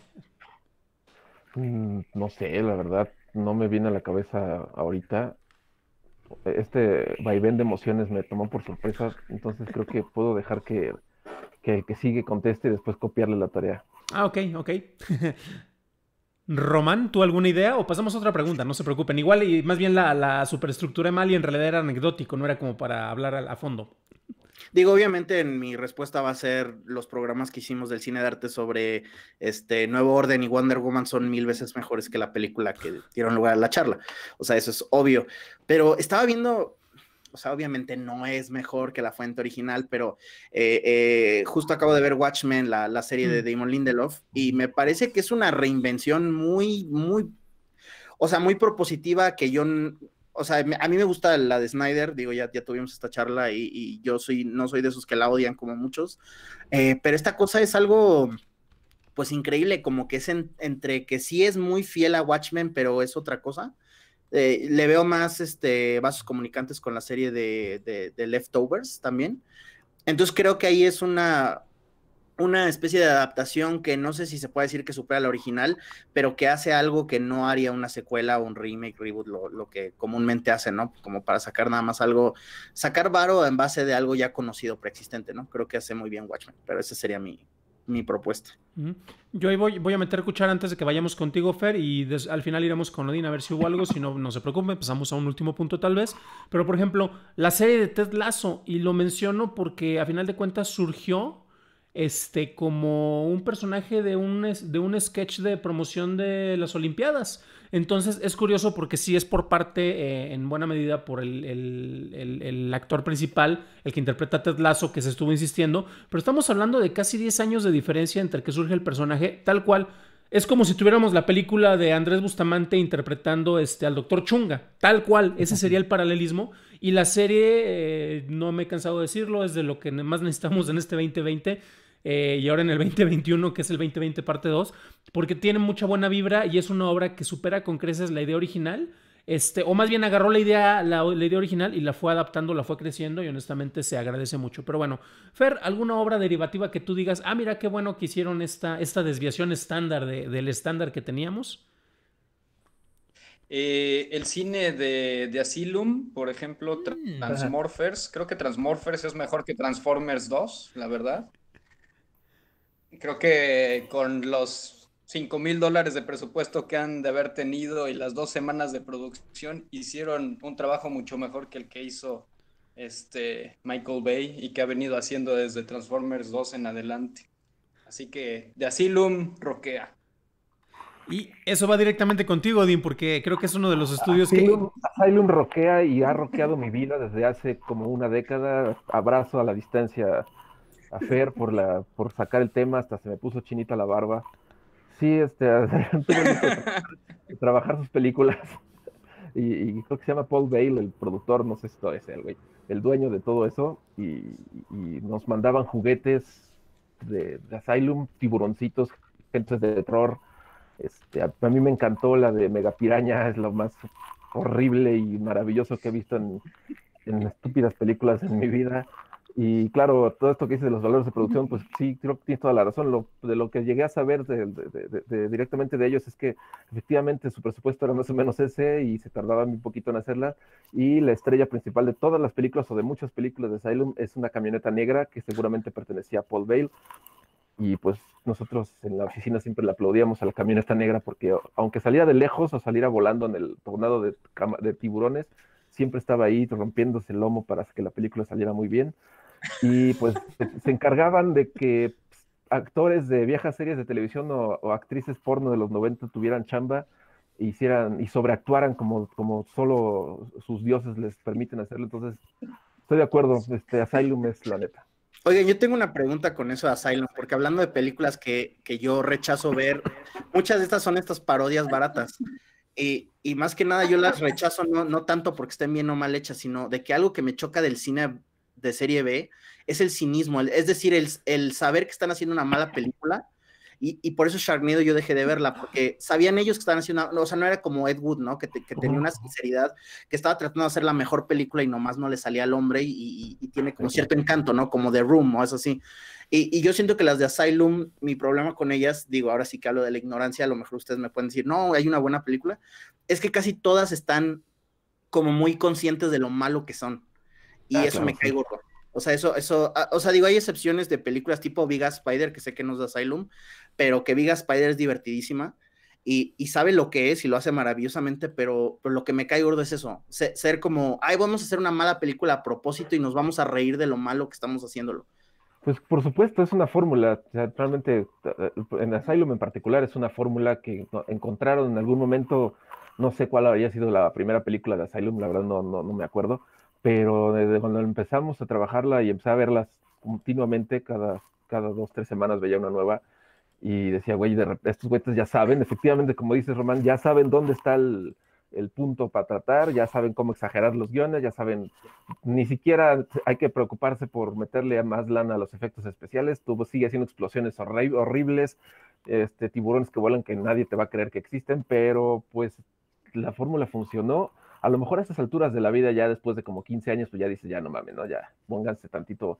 Mm, no sé, la verdad no me viene a la cabeza ahorita. Este vaivén de emociones me tomó por sorpresa, entonces creo que puedo dejar que, que, sigue conteste y después copiarle la tarea. Ah, ok, ok. Román, ¿tú alguna idea? O pasamos a otra pregunta, no se preocupen. Igual y más bien la, la superestructura mal Mali en realidad era anecdótico, no era como para hablar a fondo. Digo, obviamente en mi respuesta va a ser los programas que hicimos del cine de arte sobre este Nuevo Orden y Wonder Woman son mil veces mejores que la película que dieron lugar a la charla. O sea, eso es obvio. Pero estaba viendo, o sea, obviamente no es mejor que la fuente original, pero eh, eh, justo acabo de ver Watchmen, la, la serie de mm. Damon Lindelof, y me parece que es una reinvención muy, muy o sea, muy propositiva que yo o sea, a mí me gusta la de Snyder, digo, ya, ya tuvimos esta charla y, yo soy, no soy de esos que la odian como muchos, eh, pero esta cosa es algo, pues increíble, como que es entre que sí es muy fiel a Watchmen, pero es otra cosa. Eh, le veo más este, vasos comunicantes con la serie de, de, de Leftovers también. Entonces creo que ahí es una, una especie de adaptación que no sé si se puede decir que supera la original, pero que hace algo que no haría una secuela o un remake, reboot, lo, que comúnmente hace ¿no? Como para sacar nada más algo, sacar varo en base de algo ya conocido, preexistente, ¿no? Creo que hace muy bien Watchmen, pero esa sería mi, mi propuesta. Yo ahí voy, a meter escuchar antes de que vayamos contigo, Fer, y al final iremos con Odín a ver si hubo algo. Si no, no se preocupe, pasamos a un último punto tal vez. Pero, por ejemplo, la serie de Ted Lasso, y lo menciono porque a final de cuentas surgió este, como un personaje de un, de un sketch de promoción de las Olimpiadas. Entonces es curioso porque sí es por parte, eh, en buena medida, por el, actor principal, el que interpreta a Ted Lasso, que se estuvo insistiendo, pero estamos hablando de casi 10 años de diferencia entre que surge el personaje, tal cual. Es como si tuviéramos la película de Andrés Bustamante interpretando este, al doctor Chunga, tal cual, ese sería el paralelismo. Y la serie, eh, no me he cansado de decirlo, es de lo que más necesitamos en este 2020 eh, y ahora en el 2021, que es el 2020 parte 2, porque tiene mucha buena vibra y es una obra que supera con creces la idea original. Este, o más bien agarró la idea, la, idea original y la fue adaptando, la fue creciendo y honestamente se agradece mucho. Pero bueno, Fer, ¿alguna obra derivativa que tú digas, ah, mira qué bueno que hicieron esta, esta desviación estándar del estándar que teníamos? Eh, el cine de, de, Asylum, por ejemplo, mm, Transmorphers, creo que Transmorphers es mejor que Transformers 2, la verdad creo que con los 5 mil dólares de presupuesto que han de haber tenido y las dos semanas de producción, hicieron un trabajo mucho mejor que el que hizo este Michael Bay y que ha venido haciendo desde Transformers 2 en adelante. Así que de Asylum roquea. Y eso va directamente contigo, Dean, porque creo que es uno de los ah, estudios que. Asylum roquea y ha roqueado mi vida desde hace como una década. Abrazo a la distancia a Fer por, la, por sacar el tema, hasta se me puso chinita la barba. Sí, este, trabajar sus películas. Y, creo que se llama Paul Bale, el productor, no sé si todo es el güey, el dueño de todo eso. Y, nos mandaban juguetes de, Asylum, tiburoncitos, gentes de terror. Este, a, a, mí me encantó la de Megapiraña, es lo más horrible y maravilloso que he visto en, en estúpidas películas en mi vida. Y claro, todo esto que dices de los valores de producción, pues sí, creo que tienes toda la razón. Lo, de lo que llegué a saber directamente de ellos es que efectivamente su presupuesto era más o menos ese y se tardaba un poquito en hacerla. Y la estrella principal de todas las películas o de muchas películas de Asylum es una camioneta negra que seguramente pertenecía a Paul Bale. Y pues nosotros en la oficina siempre le aplaudíamos a la camioneta negra porque aunque saliera de lejos o saliera volando en el tornado de tiburones, siempre estaba ahí rompiéndose el lomo para que la película saliera muy bien. Y pues se, encargaban de que actores de viejas series de televisión o, actrices porno de los 90 tuvieran chamba hicieran y sobreactuaran como, como solo sus dioses les permiten hacerlo. Entonces, estoy de acuerdo, este Asylum es la neta. Oigan, yo tengo una pregunta con eso de Asylum, porque hablando de películas que, que yo rechazo ver, muchas de estas son estas parodias baratas. Y, eh, y, más que nada yo las rechazo no, no tanto porque estén bien o mal hechas, sino de que algo que me choca del cine de serie B es el cinismo, es decir, el, saber que están haciendo una mala película. Y, por eso Sharknado yo dejé de verla, porque sabían ellos que estaban haciendo, o sea, no era como Ed Wood, ¿no? Que, tenía una sinceridad, que estaba tratando de hacer la mejor película y nomás no le salía al hombre y, tiene como cierto encanto, ¿no? Como The Room o eso así. Y, yo siento que las de Asylum, mi problema con ellas, digo, ahora sí que hablo de la ignorancia, a lo mejor ustedes me pueden decir, no, hay una buena película, es que casi todas están como muy conscientes de lo malo que son y ah, eso me cae gordo. O sea, eso, eso, ah, o sea, digo, hay excepciones de películas tipo Big Spider, que sé que no es de Asylum, pero que Big Spider es divertidísima y, y, sabe lo que es y lo hace maravillosamente, pero, lo que me cae gordo es eso, ser como, ay, vamos a hacer una mala película a propósito y nos vamos a reír de lo malo que estamos haciéndolo. Pues por supuesto, es una fórmula, o sea, realmente eh, en Asylum en particular es una fórmula que encontraron en algún momento, no sé cuál habría sido la primera película de Asylum, la verdad no, no me acuerdo, pero desde cuando empezamos a trabajarla y empecé a verlas continuamente, cada, cada dos, tres semanas veía una nueva y decía, güey, de, estos güeyes ya saben, efectivamente, como dices, Román, ya saben dónde está el, punto para tratar, ya saben cómo exagerar los guiones, ya saben, ni siquiera hay que preocuparse por meterle más lana a los efectos especiales, tú sigue haciendo explosiones horribles, este, tiburones que vuelan que nadie te va a creer que existen, pero pues la fórmula funcionó a lo mejor a estas alturas de la vida, ya después de como 15 años, pues ya dices, ya no mames, ¿no? Ya pónganse tantito,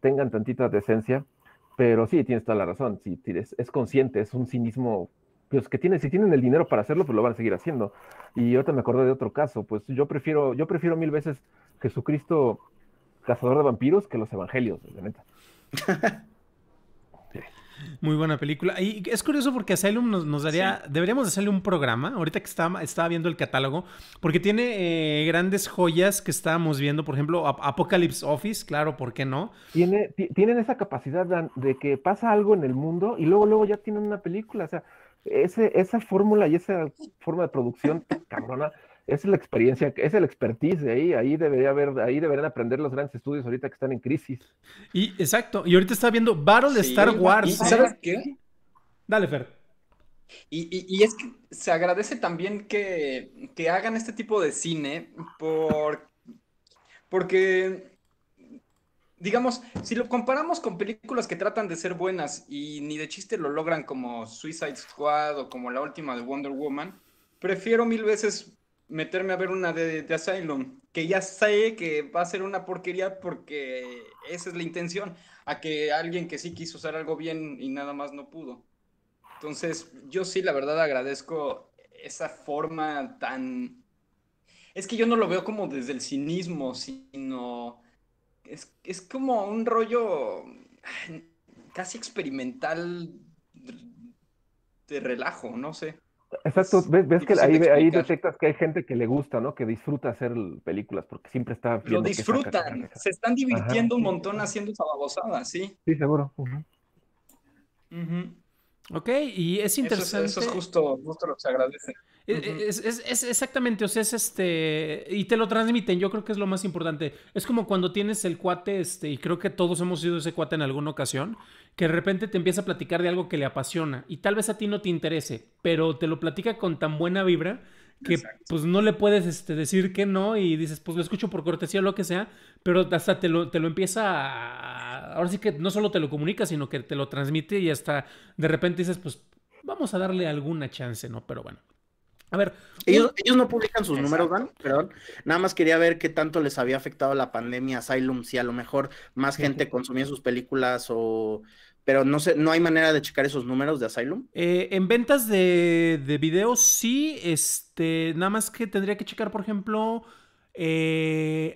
tengan tantita decencia. Pero sí, tienes toda la razón, si es, es consciente, es un cinismo los pues, que tienen, si tienen el dinero para hacerlo, pues lo van a seguir haciendo. Y ahorita me acordé de otro caso, pues yo prefiero, yo prefiero mil veces Jesucristo cazador de vampiros que los evangelios, de neta. Muy buena película. Y es curioso porque Asylum nos, nos daría. Deberíamos hacerle un programa. Ahorita que estaba, estaba viendo el catálogo. Porque tiene eh, grandes joyas que estábamos viendo. Por ejemplo, Apocalypse Office, claro, ¿por qué no? Tiene, tienen esa capacidad, de que pasa algo en el mundo y luego, luego ya tienen una película. O sea, esa fórmula y esa forma de producción cabrona es la experiencia, es el expertise de ahí, ahí debería haber, ahí deberían aprender los grandes estudios ahorita que están en crisis. Y exacto, y ahorita está viendo Battle de Star Wars. ¿Sabes qué? Dale, Fer. Y, es que se agradece también que, hagan este tipo de cine por, porque, digamos, si lo comparamos con películas que tratan de ser buenas y ni de chiste lo logran como Suicide Squad o como la última de Wonder Woman, prefiero mil veces meterme a ver una de, Asylum, que ya sé que va a ser una porquería porque esa es la intención, a que alguien que sí quiso usar algo bien y nada más no pudo. Entonces, yo sí, la verdad, agradezco esa forma tan... Es que yo no lo veo como desde el cinismo, sino... Es, es como un rollo casi experimental de relajo, no sé. Exacto, ves, que ahí, detectas que hay gente que le gusta, ¿no? Que disfruta hacer películas porque siempre está... Lo disfrutan, se están divirtiendo un montón haciendo sababosadas, ¿sí? Sí, seguro. Ok, y es interesante. Eso, es, justo, lo que se agradece. E, e, es, exactamente, o sea, es este. Y te lo transmiten, yo creo que es lo más importante. Es como cuando tienes el cuate, este, y creo que todos hemos sido ese cuate en alguna ocasión, que de repente te empieza a platicar de algo que le apasiona y tal vez a ti no te interese, pero te lo platica con tan buena vibra que pues no le puedes este, decir que no y dices, pues lo escucho por cortesía o lo que sea, pero hasta te lo, empieza a... Ahora sí que no solo te lo comunica, sino que te lo transmite y hasta de repente dices, pues vamos a darle alguna chance, ¿no? Pero bueno. A ver. Ellos, no publican sus números, ¿no? perdón. Nada más quería ver qué tanto les había afectado la pandemia Asylum, si a lo mejor más gente consumía sus películas o pero no sé, no hay manera de checar esos números de Asylum. Eh, en ventas de, de videos sí, este, nada más que tendría que checar, por ejemplo, eh,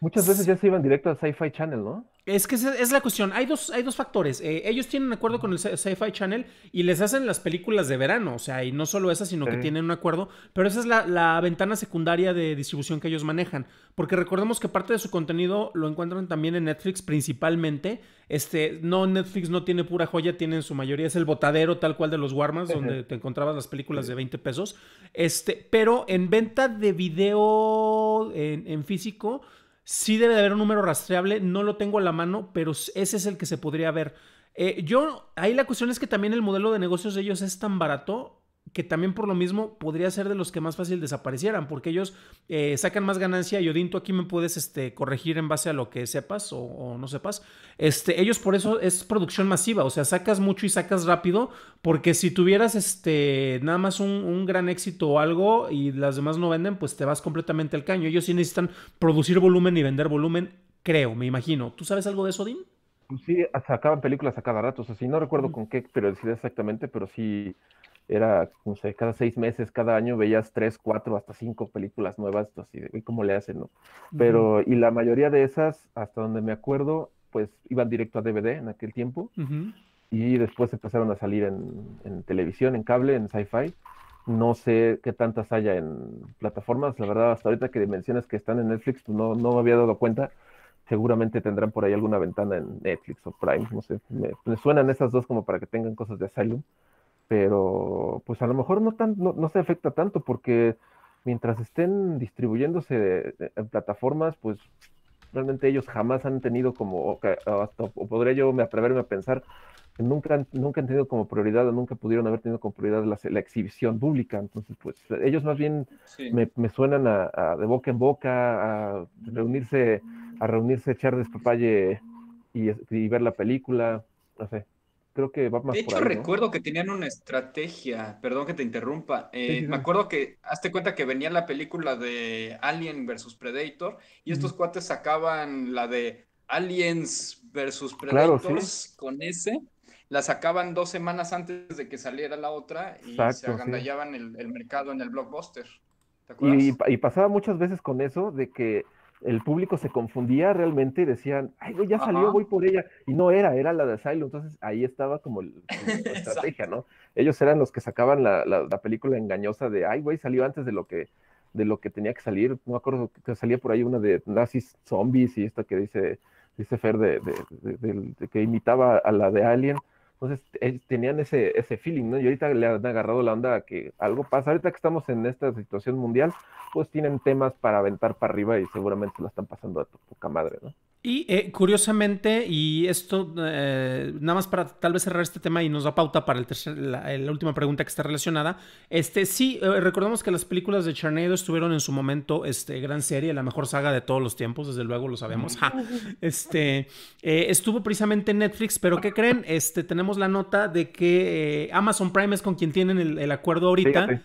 Muchas veces ya se iban directo al Sci-Fi Channel, ¿no? Es que es la cuestión. Hay dos, hay dos factores. Eh, ellos tienen un acuerdo con el Sci-Fi Channel y les hacen las películas de verano. O sea, y no solo esas, sino que tienen un acuerdo. Pero esa es la, ventana secundaria de distribución que ellos manejan. Porque recordemos que parte de su contenido lo encuentran también en Netflix principalmente. Este, no, Netflix no tiene pura joya, tiene en su mayoría. Es el botadero tal cual de los Warmas, donde te encontrabas las películas de 20 pesos. Este, pero en venta de video en físico Sí debe de haber un número rastreable, no lo tengo a la mano, pero ese es el que se podría ver. Eh, yo, ahí la cuestión es que también el modelo de negocios de ellos es tan barato que también por lo mismo podría ser de los que más fácil desaparecieran, porque ellos eh, sacan más ganancia. Y Odín, tú aquí me puedes este, corregir en base a lo que sepas o, no sepas. Este, ellos por eso es producción masiva, o sea, sacas mucho y sacas rápido, porque si tuvieras este, nada más un, gran éxito o algo y las demás no venden, pues te vas completamente al caño. Ellos sí necesitan producir volumen y vender volumen, creo, me imagino. ¿Tú sabes algo de eso, Odín? Sí, sacaban películas a cada rato, o sea, no recuerdo con qué periodicidad exactamente, pero sí, era, no sé, cada seis meses, cada año veías tres, cuatro, hasta cinco películas nuevas, así ¿cómo le hacen, no? Pero, y la mayoría de esas, hasta donde me acuerdo, pues iban directo a DVD en aquel tiempo, y después empezaron a salir en, televisión, en cable, en sci-fi. No sé qué tantas haya en plataformas, la verdad, hasta ahorita que mencionas que están en Netflix, pues, no, no me había dado cuenta, seguramente tendrán por ahí alguna ventana en Netflix o Prime, no sé. Me, me, suenan esas dos como para que tengan cosas de Asylum pero pues a lo mejor no, tan, no, se afecta tanto porque mientras estén distribuyéndose en plataformas, pues realmente ellos jamás han tenido como, o, podría yo me atreverme a pensar, que nunca han, nunca han tenido como prioridad o nunca pudieron haber tenido como prioridad la, exhibición pública. Entonces, pues ellos más bien me, suenan a, de boca en boca, a reunirse, a reunirse, echar despapalle y, y ver la película, no sé. Creo que va más De hecho, recuerdo que tenían una estrategia, perdón que te interrumpa. Eh, me acuerdo que, hazte cuenta que venía la película de Alien versus Predator y estos cuates sacaban la de Aliens versus Predators con ese. La sacaban dos semanas antes de que saliera la otra y se agandallaban el, mercado en el blockbuster. ¿Te acuerdas? y pasaba muchas veces con eso de que el público se confundía realmente y decían, ay, ya salió, voy por ella. Y no era, era la de Asylum. Entonces ahí estaba como la estrategia, ¿no? Ellos eran los que sacaban la, película engañosa de, ay, güey, salió antes de lo que de lo que tenía que salir. No me acuerdo que salía por ahí una de nazis zombies y esta que dice, dice Fer de que imitaba a la de Alien. Entonces eh, tenían ese, ese feeling, ¿no? Y ahorita le han agarrado la onda a que algo pasa. Ahorita que estamos en esta situación mundial, pues tienen temas para aventar para arriba y seguramente lo están pasando a tu poca madre, ¿no? Y eh, curiosamente, y esto, eh, nada más para tal vez cerrar este tema y nos da pauta para el la, última pregunta que está relacionada, este sí, recordemos que las películas de Charnado estuvieron en su momento este, gran serie, la mejor saga de todos los tiempos, desde luego lo sabemos. Este, estuvo precisamente en Netflix, pero ¿qué creen? Este, tenemos la nota de que eh, Amazon Prime es con quien tienen el, acuerdo ahorita.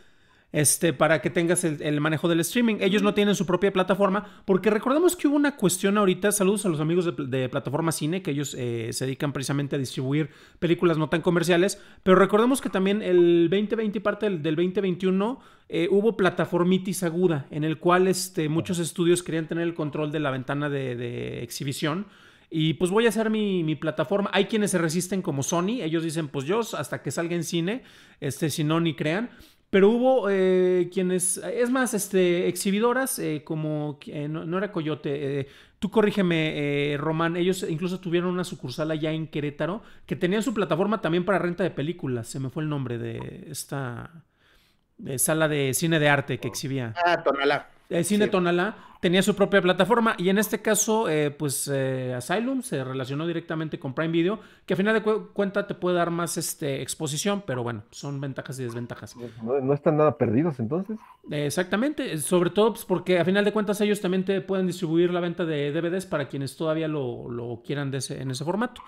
Este, para que tengas el, manejo del streaming. Ellos no tienen su propia plataforma, porque recordemos que hubo una cuestión ahorita, saludos a los amigos de, Plataforma Cine, que ellos eh, se dedican precisamente a distribuir películas no tan comerciales, pero recordemos que también el 2020 y parte del, 2021 eh, hubo plataformitis aguda, en el cual este, muchos estudios querían tener el control de la ventana de exhibición y pues voy a hacer mi, plataforma. Hay quienes se resisten como Sony. Ellos dicen, pues yo hasta que salga en cine, este, si no, ni crean. Pero hubo eh, quienes, es más, este, exhibidoras eh, como, eh, no, era Coyote, tú corrígeme, Román, ellos incluso tuvieron una sucursal allá en Querétaro que tenían su plataforma también para renta de películas, se me fue el nombre de esta sala de cine de arte que oh. exhibía. Ah, Tonalá. Eh, Cine Tonalá tenía su propia plataforma y en este caso, eh, pues eh, Asylum se relacionó directamente con Prime Video, que a final de cuentas te puede dar más este, exposición, pero bueno, son ventajas y desventajas. No, están nada perdidos entonces. exactamente, sobre todo pues, porque a final de cuentas ellos también te pueden distribuir la venta de DVDs para quienes todavía lo, lo quieran de en ese formato.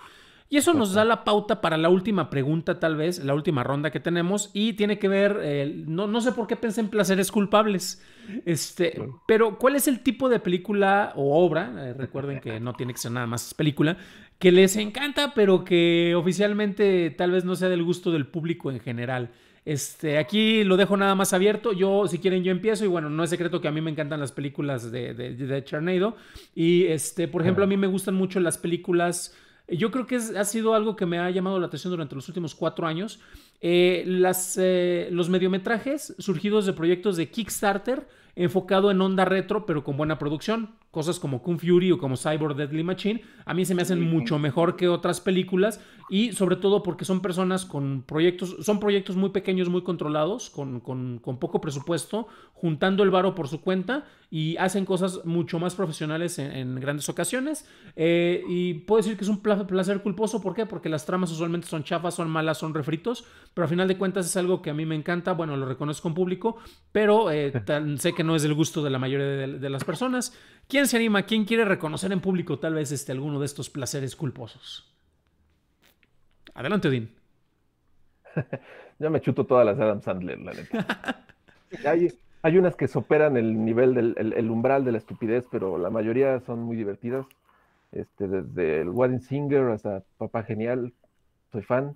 Y eso nos da la pauta para la última pregunta, tal vez, la última ronda que tenemos, y tiene que ver, eh, no, no, sé por qué pensé en placeres culpables, este, pero ¿cuál es el tipo de película o obra? Eh, recuerden que no tiene que ser nada más película, que les encanta, pero que oficialmente tal vez no sea del gusto del público en general. Este, aquí lo dejo nada más abierto. Yo, si quieren, yo empiezo. Y bueno, no es secreto que a mí me encantan las películas de, de, de Y este, por ejemplo, a mí me gustan mucho las películas eh, yo creo que ha sido algo que me ha llamado la atención durante los últimos cuatro años. Eh, eh, los mediometrajes surgidos de proyectos de Kickstarter enfocado en onda retro, pero con buena producción. Cosas como Kung Fury o como Cyber Deadly Machine, a mí se me hacen mucho mejor que otras películas y sobre todo porque son personas con proyectos, son proyectos muy pequeños, muy controlados, con, con, poco presupuesto, juntando el varo por su cuenta y hacen cosas mucho más profesionales en, grandes ocasiones. Eh, y puedo decir que es un placer culposo, ¿por qué? Porque las tramas usualmente son chafas, son malas, son refritos, pero al final de cuentas es algo que a mí me encanta, bueno, lo reconozco en público, pero eh, sé que no es el gusto de la mayoría de, las personas. ¿Quién se anima? ¿Quién quiere reconocer en público tal vez este, alguno de estos placeres culposos? Adelante, Odín. Ya me chuto todas las Adam Sandler, la neta. hay, unas que superan el nivel del el, umbral de la estupidez, pero la mayoría son muy divertidas. Este, desde el Wedding Singer hasta Papá Genial, soy fan.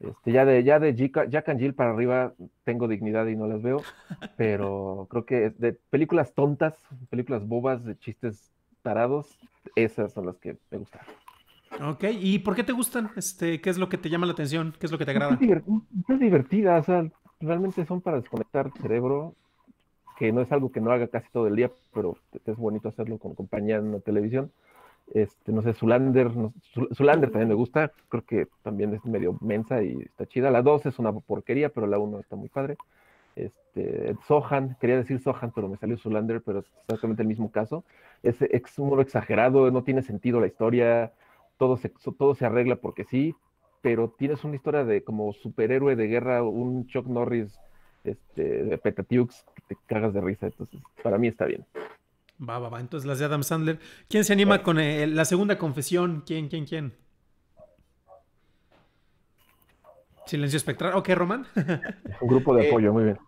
Este, ya de, ya de Jack and Jill para arriba tengo dignidad y no las veo, pero creo que de películas tontas, películas bobas, de chistes tarados, esas son las que me gustan. Ok, ¿y por qué te gustan? Este, ¿Qué es lo que te llama la atención? ¿Qué es lo que te pues agrada? Es divertidas, realmente son para desconectar el cerebro, que no es algo que no haga casi todo el día, pero es bonito hacerlo con compañía en la televisión. Este, no sé, Zulander, Zulander también me gusta, creo que también es medio mensa y está chida. La 2 es una porquería, pero la 1 está muy padre. Este, Sohan, quería decir Sohan, pero me salió Zulander, pero es exactamente el mismo caso. Es, un humor exagerado, no tiene sentido la historia, todo se, todo se arregla porque sí, pero tienes una historia de como superhéroe de guerra, un Chuck Norris, este, de Petatiux, que te cagas de risa, entonces para mí está bien. Va, va, va. Entonces las de Adam Sandler. ¿Quién se anima con eh, la segunda confesión? ¿Quién, quién, quién? Silencio espectral. Ok, Román. Un grupo de eh, apoyo, muy bien.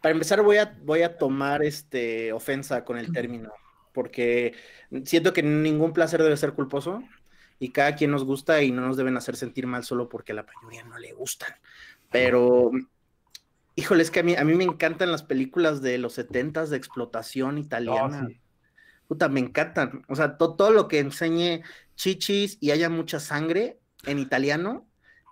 Para empezar voy a, voy a tomar este, ofensa con el término, porque siento que ningún placer debe ser culposo y cada quien nos gusta y no nos deben hacer sentir mal solo porque a la mayoría no le gustan. Pero Híjole, es que a mí, a mí me encantan las películas de los setentas de explotación oh, italiana. Puta, me encantan. O sea, todo lo que enseñe chichis y haya mucha sangre en italiano.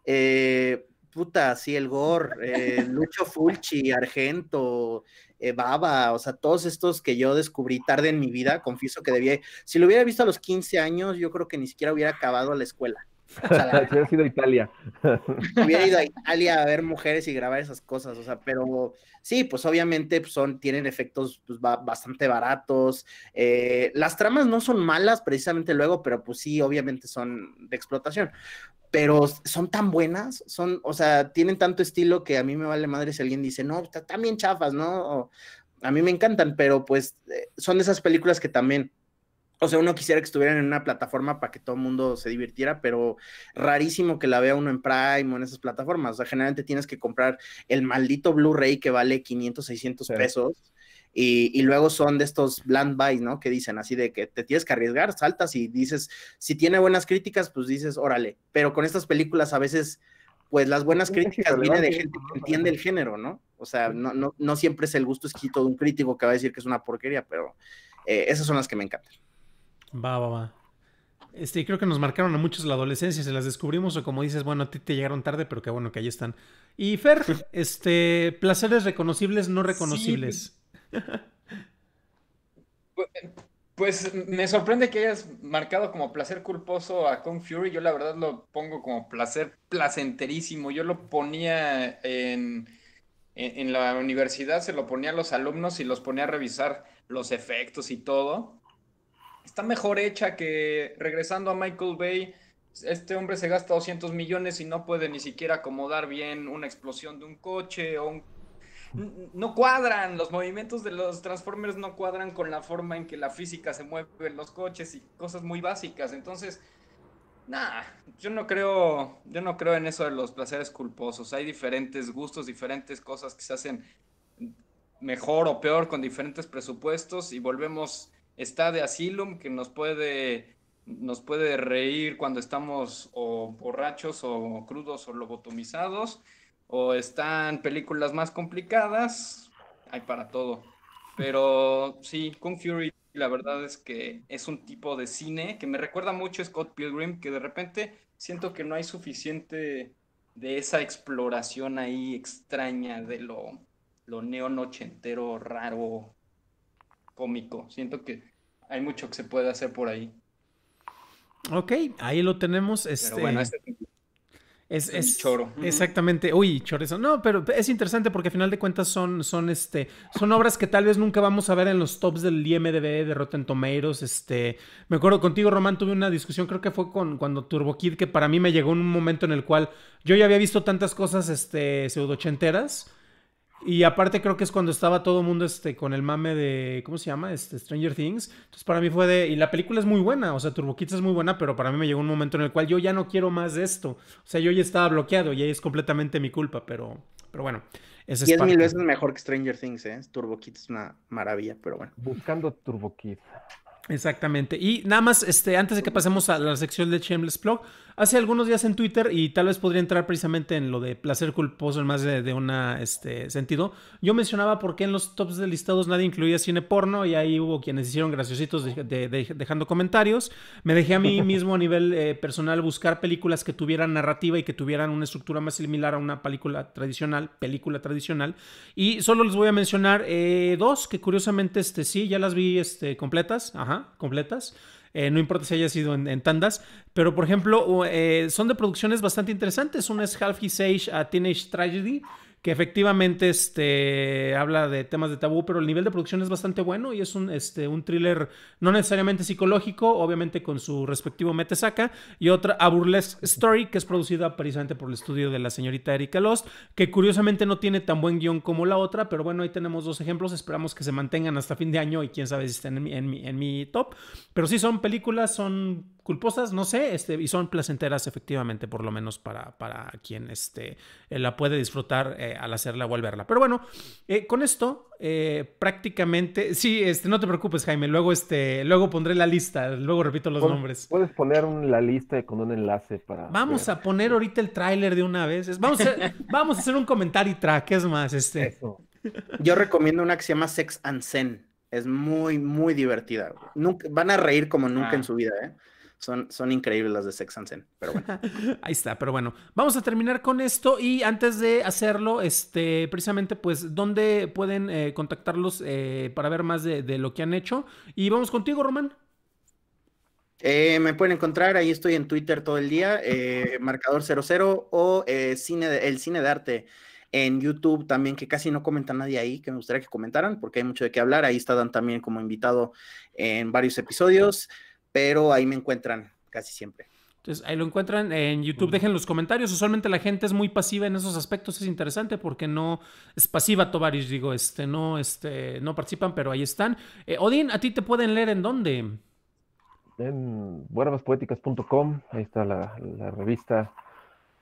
Eh, puta, sí, el Gore, eh, Lucho Fulci, Argento, eh, Baba, o sea, todos estos que yo descubrí tarde en mi vida, confieso que debía, si lo hubiera visto a los 15 años, yo creo que ni siquiera hubiera acabado la escuela. si hubiera ido a Italia. hubiera ido a Italia a ver mujeres y grabar esas cosas, o sea, pero sí, pues obviamente pues, son, tienen efectos pues, bastante baratos. Eh, las tramas no son malas precisamente luego, pero pues sí, obviamente son de explotación. Pero son tan buenas, son, o sea, tienen tanto estilo que a mí me vale madre si alguien dice, no, también chafas, ¿no? a mí me encantan, pero pues eh, son esas películas que también o sea, uno quisiera que estuviera en una plataforma para que todo el mundo se divirtiera, pero rarísimo que la vea uno en Prime o en esas plataformas. O sea, generalmente tienes que comprar el maldito Blu-ray que vale 500, 600 pesos. Y, luego son de estos bland buys, ¿no? Que dicen así de que te tienes que arriesgar, saltas y dices, si tiene buenas críticas, pues dices, órale. Pero con estas películas a veces, pues las buenas críticas vienen de gente que entiende el género, ¿no? O sea, no, siempre es el gusto exquisito de un crítico que va a decir que es una porquería, pero eh, esas son las que me encantan. Va, va, va. Este, creo que nos marcaron a muchos la adolescencia, se las descubrimos o como dices, bueno, a ti te llegaron tarde, pero qué bueno que ahí están. Y Fer, este, placeres reconocibles, no reconocibles. Pues me sorprende que hayas marcado como placer culposo a Kong Fury. Yo la verdad lo pongo como placer placenterísimo. Yo lo ponía en, en la universidad, se lo ponía a los alumnos y los ponía a revisar los efectos y todo está mejor hecha que regresando a Michael Bay. Este hombre se gasta 200 millones y no puede ni siquiera acomodar bien una explosión de un coche o No cuadran, los movimientos de los Transformers no cuadran con la forma en que la física se mueve en los coches y cosas muy básicas. Entonces, nada yo no creo, yo no creo en eso de los placeres culposos. Hay diferentes gustos, diferentes cosas que se hacen mejor o peor con diferentes presupuestos y volvemos está de Asylum, que nos puede, nos puede reír cuando estamos o borrachos o crudos o lobotomizados, o están películas más complicadas, hay para todo. Pero sí, Kung Fury, la verdad es que es un tipo de cine que me recuerda mucho a Scott Pilgrim, que de repente siento que no hay suficiente de esa exploración ahí extraña de lo, lo neon raro cómico. Siento que hay mucho que se puede hacer por ahí. Ok, ahí lo tenemos. Este... bueno, Es, es, choro. Exactamente. Uy, chorizo No, pero es interesante porque al final de cuentas son, son, este, son obras que tal vez nunca vamos a ver en los tops del IMDB de Rotten Tomatoes. Este, me acuerdo contigo, Román, tuve una discusión, creo que fue con, cuando Turbo Kid, que para mí me llegó en un momento en el cual yo ya había visto tantas cosas este, pseudochenteras y aparte creo que es cuando estaba todo el mundo este, con el mame de, ¿cómo se llama? Este, Stranger Things. Entonces para mí fue de, y la película es muy buena, o sea, Turbo Kids es muy buena, pero para mí me llegó un momento en el cual yo ya no quiero más de esto. O sea, yo ya estaba bloqueado y ahí es completamente mi culpa, pero, pero bueno. es, es mil veces mejor que Stranger Things, ¿eh? Turbo Kids es una maravilla, pero bueno. Buscando Turbo Kids. Exactamente. Y nada más, este, antes de que pasemos a la sección de Shameless Plug, hace algunos días en Twitter y tal vez podría entrar precisamente en lo de placer culposo en más de, de una este, sentido. Yo mencionaba por qué en los tops de listados nadie incluía cine porno y ahí hubo quienes hicieron graciositos dejando comentarios. Me dejé a mí mismo a nivel eh, personal buscar películas que tuvieran narrativa y que tuvieran una estructura más similar a una película tradicional, película tradicional. Y solo les voy a mencionar eh, dos que curiosamente este, sí, ya las vi este, completas, ajá, completas. Eh, no importa si haya sido en, tandas, pero por ejemplo, eh, son de producciones bastante interesantes. Una es Half His Age a Teenage Tragedy, que efectivamente este, habla de temas de tabú, pero el nivel de producción es bastante bueno y es un, este, un thriller no necesariamente psicológico, obviamente con su respectivo metesaca, y otra, A Burlesque Story, que es producida precisamente por el estudio de la señorita Erika Lost, que curiosamente no tiene tan buen guión como la otra, pero bueno, ahí tenemos dos ejemplos, esperamos que se mantengan hasta fin de año y quién sabe si estén en mi, en mi top, pero sí son películas, son culposas, no sé, este, y son placenteras efectivamente, por lo menos para, para quien este, eh, la puede disfrutar eh, al hacerla o al verla. Pero bueno, eh, con esto prácticamente, sí, este, no te preocupes Jaime, luego, este, luego pondré la lista, luego repito los nombres. Puedes poner la lista con un enlace para... Vamos a poner ahorita el tráiler de una vez, vamos a, vamos a hacer un comentario y track, es más, este... Yo recomiendo una que se llama Sex and Zen. Es muy, muy divertida. Nunca, van a reír como nunca ah. en su vida, ¿eh? Son, son increíbles las de Sex and Zen, pero bueno. Ahí está, pero bueno. Vamos a terminar con esto y antes de hacerlo, este, precisamente, pues, ¿dónde pueden eh, contactarlos eh, para ver más de, lo que han hecho? Y vamos contigo, Román. Eh, me pueden encontrar, ahí estoy en Twitter todo el día, eh, Marcador 00 o cine El Cine de Arte en YouTube también, que casi no comenta nadie ahí, que me gustaría que comentaran, porque hay mucho de qué hablar. Ahí está Dan también como invitado en varios episodios pero ahí me encuentran casi siempre. Entonces, ahí lo encuentran en YouTube. Dejen los comentarios. Usualmente la gente es muy pasiva en esos aspectos. Es interesante porque no es pasiva, Tobaris, digo, este, no, este, no participan, pero ahí están. Eh, Odín, ¿a ti te pueden leer en dónde? En buenaspoéticas.com Ahí está la, revista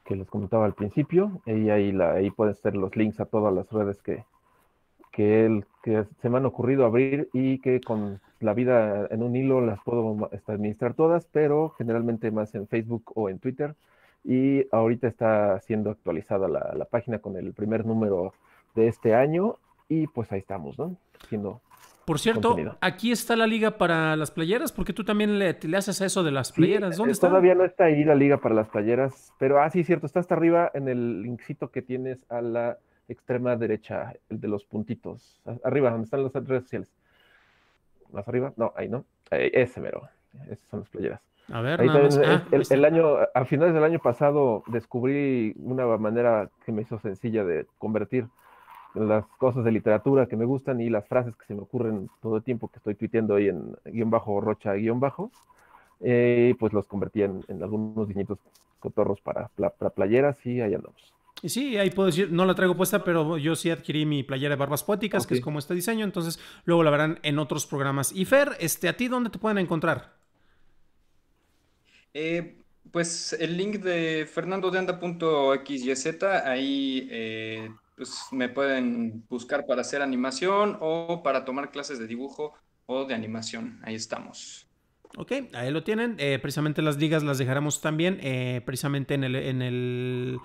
que les comentaba al principio. Y ahí, la, ahí pueden ser los links a todas las redes que, que, que se me han ocurrido abrir y que con la vida en un hilo las puedo este, administrar todas, pero generalmente más en Facebook o en Twitter. Y ahorita está siendo actualizada la, página con el primer número de este año y pues ahí estamos, ¿no? siendo por cierto, aquí está la liga para las playeras, porque tú también le, haces a eso de las playeras. ¿Dónde eh, está? Todavía no está ahí la liga para las playeras, pero ah, sí, cierto, está hasta arriba en el linkcito que tienes a la extrema derecha, el de los puntitos, arriba, donde están las redes sociales. ¿Más arriba? No, ahí no. Ese mero. Esas son las playeras. A ver, ah, el, año, finales del año pasado descubrí una manera que me hizo sencilla de convertir las cosas de literatura que me gustan y las frases que se me ocurren todo el tiempo que estoy tuiteando ahí en guión bajo rocha guión bajo, eh, pues los convertí en, algunos diñitos cotorros para, para, playeras y allá andamos. Y sí, ahí puedo decir, no la traigo puesta, pero yo sí adquirí mi playera de Barbas Poéticas, que es como este diseño, entonces luego la verán en otros programas. Y Fer, este, ¿a ti dónde te pueden encontrar? Eh, pues el link de fernandodeanda.xyz, ahí eh, pues me pueden buscar para hacer animación o para tomar clases de dibujo o de animación. Ahí estamos. Ok, ahí lo tienen. Eh, precisamente las ligas las dejaremos también, precisamente en el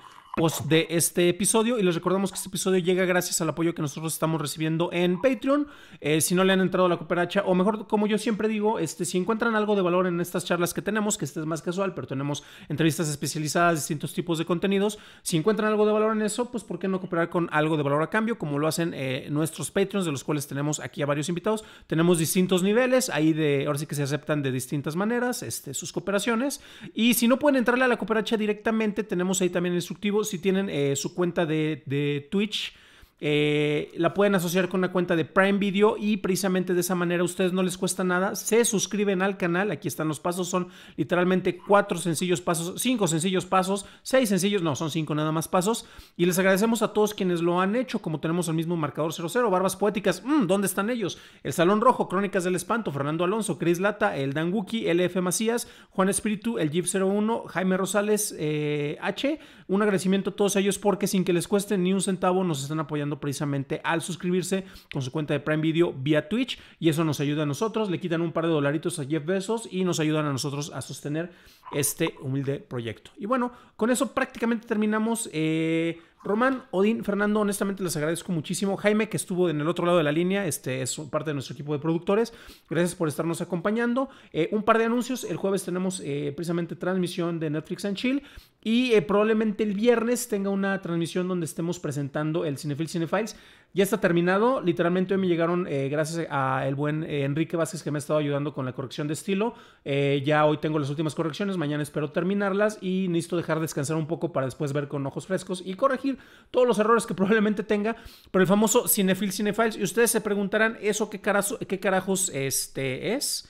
de este episodio. Y les recordamos que este episodio llega gracias al apoyo que nosotros estamos recibiendo en Patreon. Eh, si no le han entrado a la cooperacha, o mejor, como yo siempre digo, este, si encuentran algo de valor en estas charlas que tenemos, que este es más casual, pero tenemos entrevistas especializadas, distintos tipos de contenidos. Si encuentran algo de valor en eso, pues ¿por qué no cooperar con algo de valor a cambio? Como lo hacen eh, nuestros Patreons, de los cuales tenemos aquí a varios invitados. Tenemos distintos niveles, ahí de, ahora sí que se aceptan de distintas maneras este, sus cooperaciones. Y si no pueden entrarle a la cooperacha directamente, tenemos ahí también instructivos si tienen eh, su cuenta de, de Twitch eh, la pueden asociar con una cuenta de Prime Video y precisamente de esa manera a ustedes no les cuesta nada. Se suscriben al canal, aquí están los pasos, son literalmente cuatro sencillos pasos, cinco sencillos pasos, seis sencillos, no, son cinco nada más pasos. Y les agradecemos a todos quienes lo han hecho, como tenemos el mismo marcador 00, Barbas Poéticas, mm, ¿dónde están ellos? El Salón Rojo, Crónicas del Espanto, Fernando Alonso, Cris Lata, el Dan Wookie, LF Macías, Juan Espíritu, el Jeep 01, Jaime Rosales, eh, H. Un agradecimiento a todos ellos porque sin que les cueste ni un centavo nos están apoyando precisamente al suscribirse con su cuenta de Prime Video vía Twitch y eso nos ayuda a nosotros, le quitan un par de dolaritos a Jeff Bezos y nos ayudan a nosotros a sostener este humilde proyecto. Y bueno, con eso prácticamente terminamos. Eh, Román, Odín, Fernando, honestamente les agradezco muchísimo. Jaime, que estuvo en el otro lado de la línea, este es parte de nuestro equipo de productores. Gracias por estarnos acompañando. Eh, un par de anuncios. El jueves tenemos eh, precisamente transmisión de Netflix and Chill. Y eh, probablemente el viernes tenga una transmisión donde estemos presentando el Cinefil Cinefiles. Ya está terminado. Literalmente hoy me llegaron, eh, gracias eh, a el buen eh, Enrique Vázquez que me ha estado ayudando con la corrección de estilo. ya hoy tengo las últimas correcciones, mañana espero terminarlas y necesito dejar descansar un poco para después ver con ojos frescos y corregir todos los errores que probablemente tenga. Pero el famoso Cinefil Cinefiles, y ustedes se preguntarán, ¿eso qué, qué carajos este es?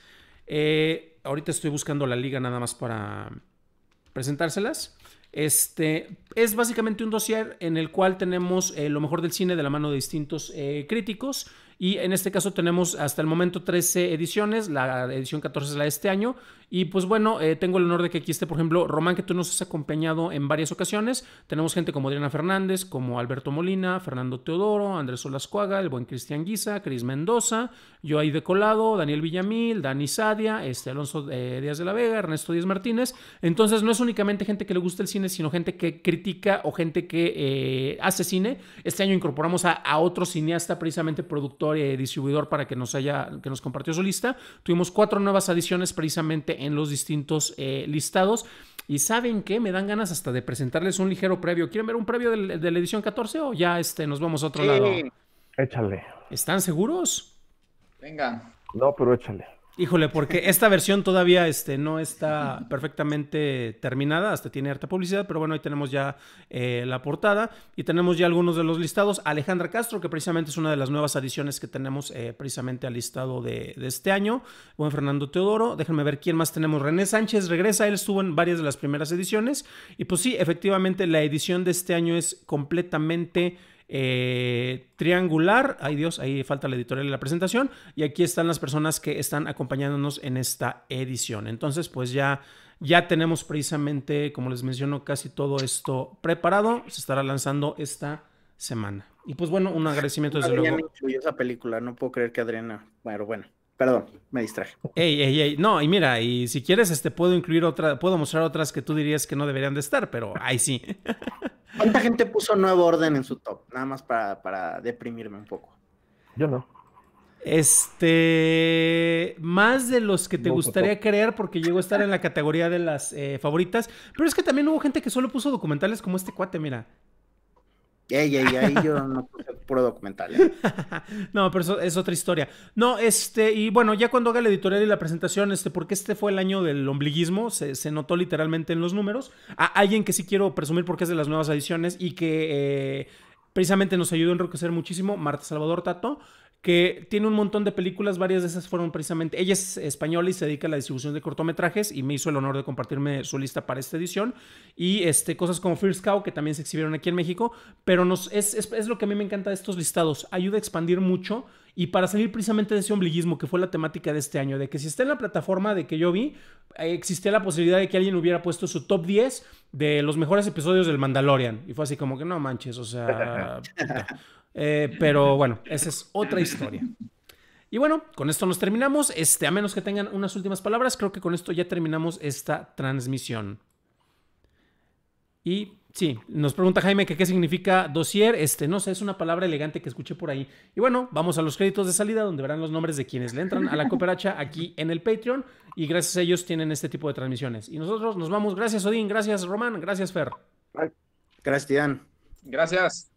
ahorita estoy buscando la liga nada más para presentárselas. Este, es básicamente un dossier en el cual tenemos eh, lo mejor del cine de la mano de distintos eh, críticos. Y en este caso tenemos hasta el momento 13 ediciones, la edición 14 es la de este año. Y pues bueno, eh, tengo el honor de que aquí esté, por ejemplo, Román, que tú nos has acompañado en varias ocasiones. Tenemos gente como Adriana Fernández, como Alberto Molina, Fernando Teodoro, Andrés Olascuaga, el buen Cristian Guisa, Cris Mendoza, yo ahí de Colado, Daniel Villamil, Dani Sadia, este Alonso eh, Díaz de la Vega, Ernesto Díaz Martínez. Entonces no es únicamente gente que le gusta el cine, sino gente que critica o gente que hace eh, cine. Este año incorporamos a otro cineasta, precisamente productor y distribuidor para que nos haya, que nos compartió su lista. Tuvimos cuatro nuevas adiciones precisamente en los distintos eh, listados. Y saben que me dan ganas hasta de presentarles un ligero previo. ¿Quieren ver un previo de, la edición 14 o ya este, nos vamos a otro lado? Échale. ¿Están seguros? Venga. No, pero échale. Híjole, porque esta versión todavía este, no está perfectamente terminada, hasta tiene harta publicidad, pero bueno, ahí tenemos ya eh, la portada y tenemos ya algunos de los listados. Alejandra Castro, que precisamente es una de las nuevas adiciones que tenemos eh, precisamente al listado de, de, este año. Buen Fernando Teodoro, déjenme ver quién más tenemos. René Sánchez regresa, él estuvo en varias de las primeras ediciones y pues sí, efectivamente la edición de este año es completamente eh, triangular. Ay Dios, ahí falta la editorial y la presentación. Y aquí están las personas que están acompañándonos en esta edición. Entonces, pues ya, ya tenemos precisamente, como les menciono, casi todo esto preparado. Se estará lanzando esta semana. Y pues bueno, un agradecimiento desde luego. película, no puedo creer que Adriana, pero bueno. Perdón, me distraje. Ey, ey, ey. No, y mira, y si quieres, este puedo incluir otra, puedo mostrar otras que tú dirías que no deberían de estar, pero ahí sí. ¿Cuánta gente puso nuevo orden en su top? Nada más para, para deprimirme un poco. Yo no. Este, más de los que te gustaría pues creer porque llegó a estar en la categoría de las eh, favoritas, pero es que también hubo gente que solo puso documentales como este cuate, mira, ahí yo no puro documental. ¿eh? no, pero es otra historia. No, este, y bueno, ya cuando haga la editorial y la presentación, este, porque este fue el año del ombliguismo, se, notó literalmente en los números. A alguien que sí quiero presumir porque es de las nuevas ediciones y que eh, precisamente nos ayudó a enriquecer muchísimo, Marta Salvador Tato que tiene un montón de películas, varias de esas fueron precisamente, ella es española y se dedica a la distribución de cortometrajes y me hizo el honor de compartirme su lista para esta edición y este, cosas como First Cow que también se exhibieron aquí en México, pero nos, es, lo que a mí me encanta de estos listados, ayuda a expandir mucho y para salir precisamente de ese ombliguismo que fue la temática de este año, de que si está en la plataforma de que yo vi, eh, existía la posibilidad de que alguien hubiera puesto su top 10 de los mejores episodios del Mandalorian. Y fue así como que no manches, o sea, Eh, pero bueno, esa es otra historia. Y bueno, con esto nos terminamos. Este, a menos que tengan unas últimas palabras, creo que con esto ya terminamos esta transmisión. Y sí, nos pregunta Jaime que qué significa dossier. Este, no sé, es una palabra elegante que escuché por ahí. Y bueno, vamos a los créditos de salida donde verán los nombres de quienes le entran a la cooperacha aquí en el Patreon. Y gracias a ellos tienen este tipo de transmisiones. Y nosotros nos vamos. Gracias, Odín. Gracias, Román. Gracias, Fer. Gracias, Tian. Gracias.